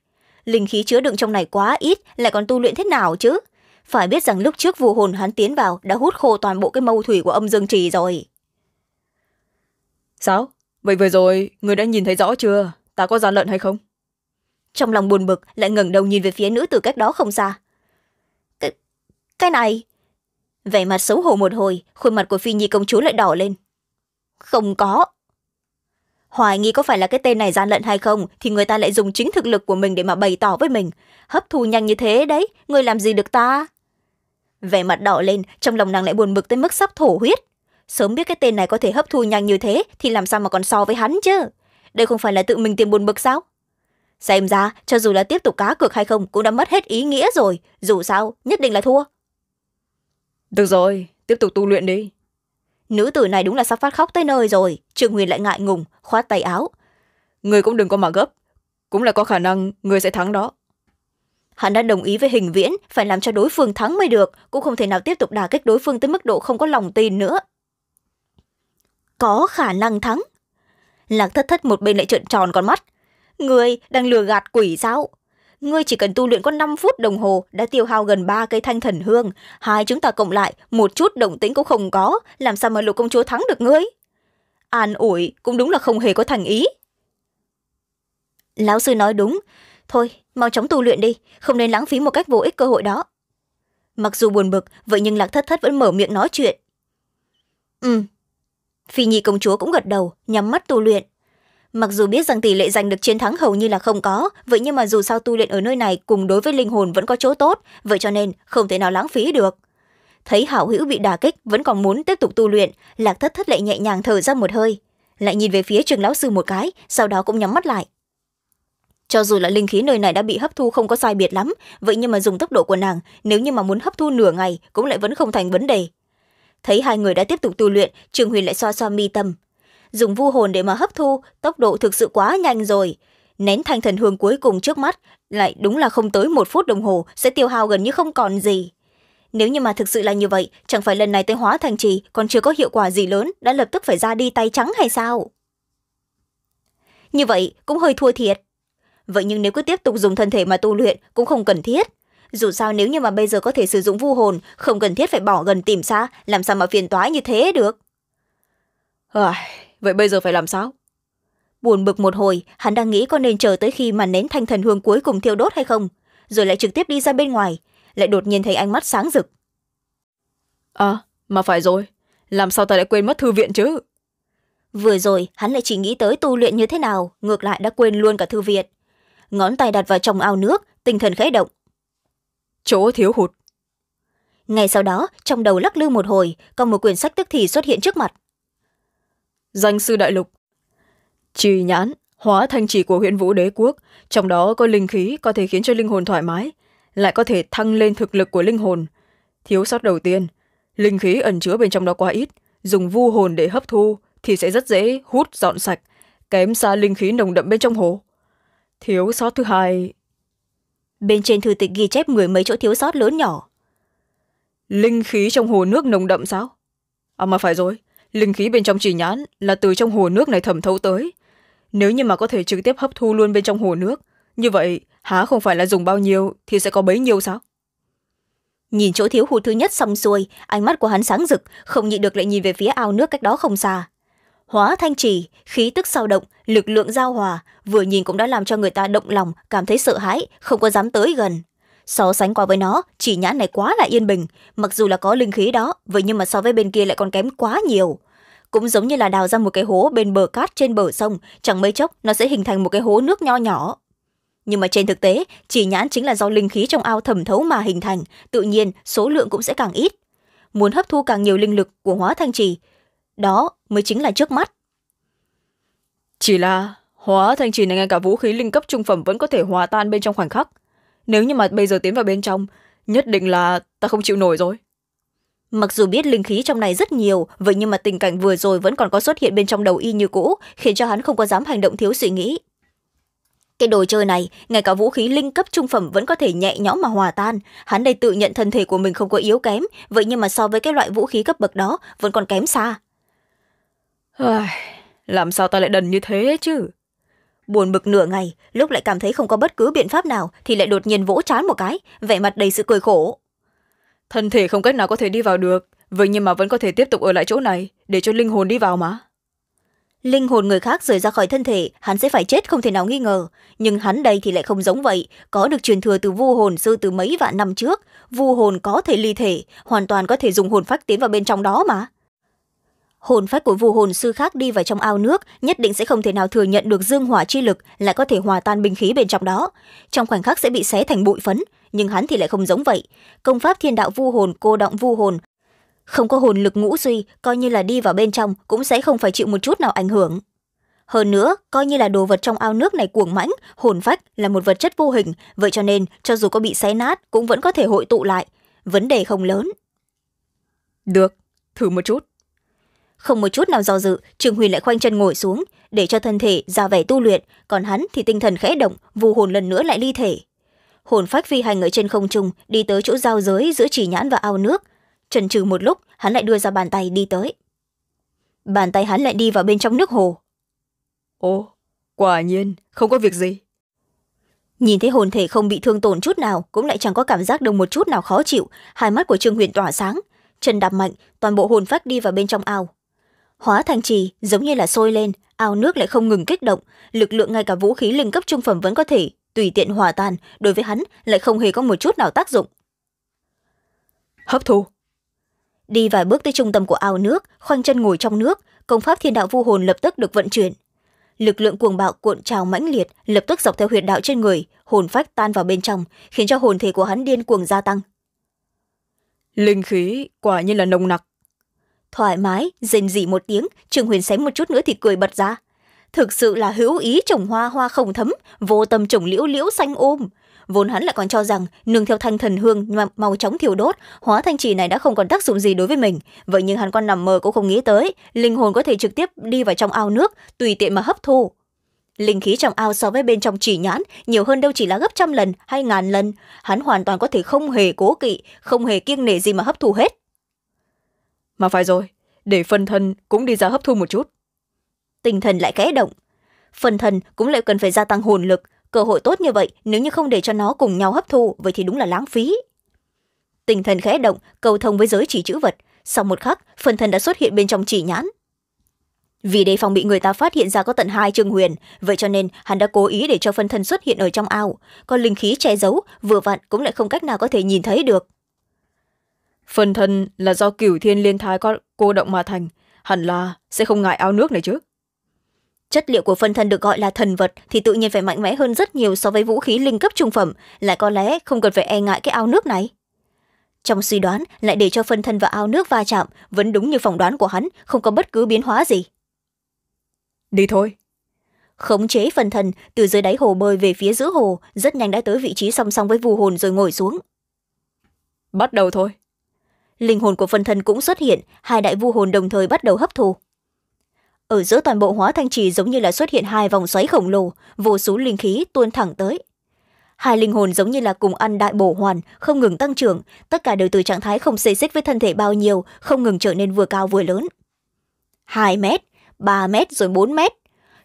A: linh khí chứa đựng trong này quá ít lại còn tu luyện thế nào chứ phải biết rằng lúc trước vù hồn hắn tiến vào đã hút khô toàn bộ cái mâu thủy của âm dương trì rồi sao vậy vừa rồi người đã nhìn thấy rõ chưa ta có gian lận hay không trong lòng buồn bực lại ngẩng đầu nhìn về phía nữ từ cách đó không xa cái, cái này vẻ mặt xấu hổ một hồi khuôn mặt của phi nhi công chúa lại đỏ lên không có hoài nghi có phải là cái tên này gian lận hay không thì người ta lại dùng chính thực lực của mình để mà bày tỏ với mình hấp thu nhanh như thế đấy người làm gì được ta vẻ mặt đỏ lên trong lòng nàng lại buồn bực tới mức sắp thổ huyết sớm biết cái tên này có thể hấp thu nhanh như thế thì làm sao mà còn so với hắn chứ đây không phải là tự mình tìm buồn bực sao xem ra cho dù là tiếp tục cá cược hay không cũng đã mất hết ý nghĩa rồi dù sao nhất định là thua được rồi tiếp tục tu luyện đi nữ tử này đúng là sắp phát khóc tới nơi rồi trương huyền lại ngại ngùng khoát tay áo người cũng đừng có mà gấp cũng là có khả năng người sẽ thắng đó hắn đã đồng ý với hình viễn phải làm cho đối phương thắng mới được cũng không thể nào tiếp tục đà kích đối phương tới mức độ không có lòng tin nữa có khả năng thắng lạc thất thất một bên lại trợn tròn con mắt Ngươi đang lừa gạt quỷ giáo. Ngươi chỉ cần tu luyện có 5 phút đồng hồ đã tiêu hao gần 3 cây thanh thần hương. Hai chúng ta cộng lại, một chút động tính cũng không có. Làm sao mà lục công chúa thắng được ngươi? An ủi cũng đúng là không hề có thành ý. Lão sư nói đúng. Thôi, mau chóng tu luyện đi, không nên lãng phí một cách vô ích cơ hội đó. Mặc dù buồn bực, vậy nhưng Lạc Thất Thất vẫn mở miệng nói chuyện. Ừ. Phi nhị công chúa cũng gật đầu, nhắm mắt tu luyện mặc dù biết rằng tỷ lệ giành được chiến thắng hầu như là không có vậy nhưng mà dù sao tu luyện ở nơi này cùng đối với linh hồn vẫn có chỗ tốt vậy cho nên không thể nào lãng phí được thấy hảo hữu bị đà kích vẫn còn muốn tiếp tục tu luyện lạc thất thất lệ nhẹ nhàng thở ra một hơi lại nhìn về phía trường lão sư một cái sau đó cũng nhắm mắt lại cho dù là linh khí nơi này đã bị hấp thu không có sai biệt lắm vậy nhưng mà dùng tốc độ của nàng nếu như mà muốn hấp thu nửa ngày cũng lại vẫn không thành vấn đề thấy hai người đã tiếp tục tu luyện trường huyền lại xoa xoa mi tâm dùng vu hồn để mà hấp thu tốc độ thực sự quá nhanh rồi nén thanh thần hương cuối cùng trước mắt lại đúng là không tới một phút đồng hồ sẽ tiêu hao gần như không còn gì nếu như mà thực sự là như vậy chẳng phải lần này tới hóa thành trì còn chưa có hiệu quả gì lớn đã lập tức phải ra đi tay trắng hay sao như vậy cũng hơi thua thiệt vậy nhưng nếu cứ tiếp tục dùng thân thể mà tu luyện cũng không cần thiết dù sao nếu như mà bây giờ có thể sử dụng vu hồn không cần thiết phải bỏ gần tìm xa làm sao mà phiền toái như thế được vậy bây giờ phải làm sao buồn bực một hồi hắn đang nghĩ có nên chờ tới khi mà nén thanh thần hương cuối cùng thiêu đốt hay không rồi lại trực tiếp đi ra bên ngoài lại đột nhiên thấy ánh mắt sáng rực à mà phải rồi làm sao ta lại quên mất thư viện chứ vừa rồi hắn lại chỉ nghĩ tới tu luyện như thế nào ngược lại đã quên luôn cả thư viện ngón tay đặt vào trong ao nước tinh thần khẽ động chỗ thiếu hụt ngay sau đó trong đầu lắc lư một hồi còn một quyển sách tức thì xuất hiện trước mặt danh sư đại lục trì nhãn hóa thanh trì của huyện vũ đế quốc trong đó có linh khí có thể khiến cho linh hồn thoải mái lại có thể thăng lên thực lực của linh hồn thiếu sót đầu tiên linh khí ẩn chứa bên trong đó quá ít dùng vu hồn để hấp thu thì sẽ rất dễ hút dọn sạch kém xa linh khí nồng đậm bên trong hồ thiếu sót thứ hai bên trên thư tịch ghi chép mười mấy chỗ thiếu sót lớn nhỏ linh khí trong hồ nước nồng đậm sao à mà phải rồi linh khí bên trong trì nhãn là từ trong hồ nước này thẩm thấu tới nếu như mà có thể trực tiếp hấp thu luôn bên trong hồ nước như vậy há không phải là dùng bao nhiêu thì sẽ có bấy nhiêu sao nhìn chỗ thiếu hụt thứ nhất xong xuôi ánh mắt của hắn sáng rực không nhịn được lại nhìn về phía ao nước cách đó không xa hóa thanh trì khí tức sao động lực lượng giao hòa vừa nhìn cũng đã làm cho người ta động lòng cảm thấy sợ hãi không có dám tới gần so sánh qua với nó chỉ nhãn này quá là yên bình mặc dù là có linh khí đó vậy nhưng mà so với bên kia lại còn kém quá nhiều cũng giống như là đào ra một cái hố bên bờ cát trên bờ sông chẳng mấy chốc nó sẽ hình thành một cái hố nước nho nhỏ nhưng mà trên thực tế chỉ nhãn chính là do linh khí trong ao thẩm thấu mà hình thành tự nhiên số lượng cũng sẽ càng ít muốn hấp thu càng nhiều linh lực của hóa thanh trì đó mới chính là trước mắt chỉ là hóa thanh trì này ngay cả vũ khí linh cấp trung phẩm vẫn có thể hòa tan bên trong khoảnh khắc nếu như mà bây giờ tiến vào bên trong nhất định là ta không chịu nổi rồi mặc dù biết linh khí trong này rất nhiều vậy nhưng mà tình cảnh vừa rồi vẫn còn có xuất hiện bên trong đầu y như cũ khiến cho hắn không có dám hành động thiếu suy nghĩ cái đồ chơi này ngay cả vũ khí linh cấp trung phẩm vẫn có thể nhẹ nhõm mà hòa tan hắn đây tự nhận thân thể của mình không có yếu kém vậy nhưng mà so với cái loại vũ khí cấp bậc đó vẫn còn kém xa làm sao ta lại đần như thế chứ buồn bực nửa ngày lúc lại cảm thấy không có bất cứ biện pháp nào thì lại đột nhiên vỗ chán một cái vẻ mặt đầy sự cười khổ thân thể không cách nào có thể đi vào được vậy nhưng mà vẫn có thể tiếp tục ở lại chỗ này để cho linh hồn đi vào mà linh hồn người khác rời ra khỏi thân thể hắn sẽ phải chết không thể nào nghi ngờ nhưng hắn đây thì lại không giống vậy có được truyền thừa từ vu hồn sư từ mấy vạn năm trước vu hồn có thể ly thể hoàn toàn có thể dùng hồn phách tiến vào bên trong đó mà hồn phách của vu hồn sư khác đi vào trong ao nước nhất định sẽ không thể nào thừa nhận được dương hỏa chi lực lại có thể hòa tan bình khí bên trong đó trong khoảnh khắc sẽ bị xé thành bụi phấn nhưng hắn thì lại không giống vậy công pháp thiên đạo vu hồn cô động vu hồn không có hồn lực ngũ suy coi như là đi vào bên trong cũng sẽ không phải chịu một chút nào ảnh hưởng hơn nữa coi như là đồ vật trong ao nước này cuồng mãnh hồn phách là một vật chất vô hình vậy cho nên cho dù có bị xé nát cũng vẫn có thể hội tụ lại vấn đề không lớn được thử một chút không một chút nào do dự trương huy lại khoanh chân ngồi xuống để cho thân thể ra vẻ tu luyện còn hắn thì tinh thần khẽ động vù hồn lần nữa lại ly thể hồn phách phi hành ở trên không trung đi tới chỗ giao giới giữa chỉ nhãn và ao nước trần trừ một lúc hắn lại đưa ra bàn tay đi tới bàn tay hắn lại đi vào bên trong nước hồ ồ quả nhiên không có việc gì nhìn thấy hồn thể không bị thương tổn chút nào cũng lại chẳng có cảm giác được một chút nào khó chịu hai mắt của trương huyền tỏa sáng chân đạp mạnh toàn bộ hồn phách đi vào bên trong ao hóa thành trì giống như là sôi lên ao nước lại không ngừng kích động lực lượng ngay cả vũ khí linh cấp trung phẩm vẫn có thể tùy tiện hòa tan đối với hắn lại không hề có một chút nào tác dụng hấp thu đi vài bước tới trung tâm của ao nước khoanh chân ngồi trong nước công pháp thiên đạo vu hồn lập tức được vận chuyển lực lượng cuồng bạo cuộn trào mãnh liệt lập tức dọc theo huyệt đạo trên người hồn phách tan vào bên trong khiến cho hồn thể của hắn điên cuồng gia tăng linh khí quả nhiên là nồng nặc thoải mái rên rỉ một tiếng trương huyền sánh một chút nữa thì cười bật ra thực sự là hữu ý trồng hoa hoa không thấm vô tâm trồng liễu liễu xanh ôm vốn hắn lại còn cho rằng nương theo thanh thần hương mà mau chóng thiêu đốt hóa thanh trì này đã không còn tác dụng gì đối với mình vậy nhưng hắn còn nằm mơ cũng không nghĩ tới linh hồn có thể trực tiếp đi vào trong ao nước tùy tiện mà hấp thu linh khí trong ao so với bên trong chỉ nhãn nhiều hơn đâu chỉ là gấp trăm lần hay ngàn lần hắn hoàn toàn có thể không hề cố kỵ không hề kiêng nể gì mà hấp thu hết mà phải rồi để phân thân cũng đi ra hấp thu một chút tinh thần lại kẽ động phần thân cũng lại cần phải gia tăng hồn lực cơ hội tốt như vậy nếu như không để cho nó cùng nhau hấp thu vậy thì đúng là lãng phí tinh thần khẽ động cầu thông với giới chỉ chữ vật sau một khắc phần thân đã xuất hiện bên trong chỉ nhãn vì đề phòng bị người ta phát hiện ra có tận hai trương huyền vậy cho nên hắn đã cố ý để cho phân thân xuất hiện ở trong ao còn linh khí che giấu vừa vặn cũng lại không cách nào có thể nhìn thấy được phần thân là do cửu thiên liên thái có cô động mà thành hẳn là sẽ không ngại ao nước này chứ chất liệu của phân thân được gọi là thần vật thì tự nhiên phải mạnh mẽ hơn rất nhiều so với vũ khí linh cấp trung phẩm lại có lẽ không cần phải e ngại cái ao nước này trong suy đoán lại để cho phân thân và ao nước va chạm vẫn đúng như phỏng đoán của hắn không có bất cứ biến hóa gì đi thôi khống chế phần thân từ dưới đáy hồ bơi về phía giữa hồ rất nhanh đã tới vị trí song song với vù hồn rồi ngồi xuống bắt đầu thôi linh hồn của phần thân cũng xuất hiện hai đại vu hồn đồng thời bắt đầu hấp thu ở giữa toàn bộ hóa thanh trì giống như là xuất hiện hai vòng xoáy khổng lồ vô số linh khí tuôn thẳng tới hai linh hồn giống như là cùng ăn đại bổ hoàn không ngừng tăng trưởng tất cả đều từ trạng thái không xê xích với thân thể bao nhiêu không ngừng trở nên vừa cao vừa lớn hai m ba m rồi bốn m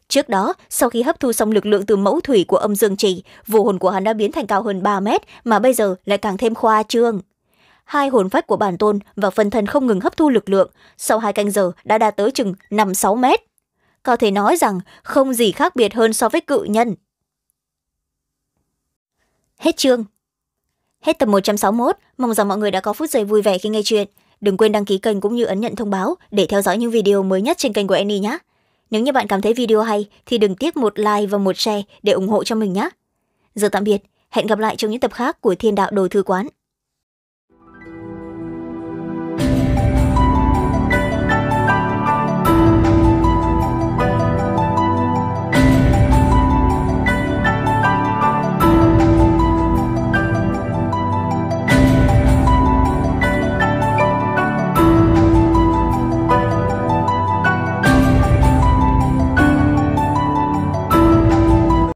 A: trước đó sau khi hấp thu xong lực lượng từ mẫu thủy của âm dương trì vô hồn của hắn đã biến thành cao hơn ba mét mà bây giờ lại càng thêm khoa trương hai hồn phách của bản tôn và phần thân không ngừng hấp thu lực lượng sau hai canh giờ đã đạt tới chừng năm sáu mét có thể nói rằng không gì khác biệt hơn so với cự nhân hết chương hết tập một trăm sáu mươi một mong rằng mọi người đã có phút giây vui vẻ khi nghe chuyện đừng quên đăng ký kênh cũng như ấn nhận thông báo để theo dõi những video mới nhất trên kênh của Annie nhé nếu như bạn cảm thấy video hay thì đừng tiếc một like và một share để ủng hộ cho mình nhé giờ tạm biệt hẹn gặp lại trong những tập khác của thiên đạo đồ thư quán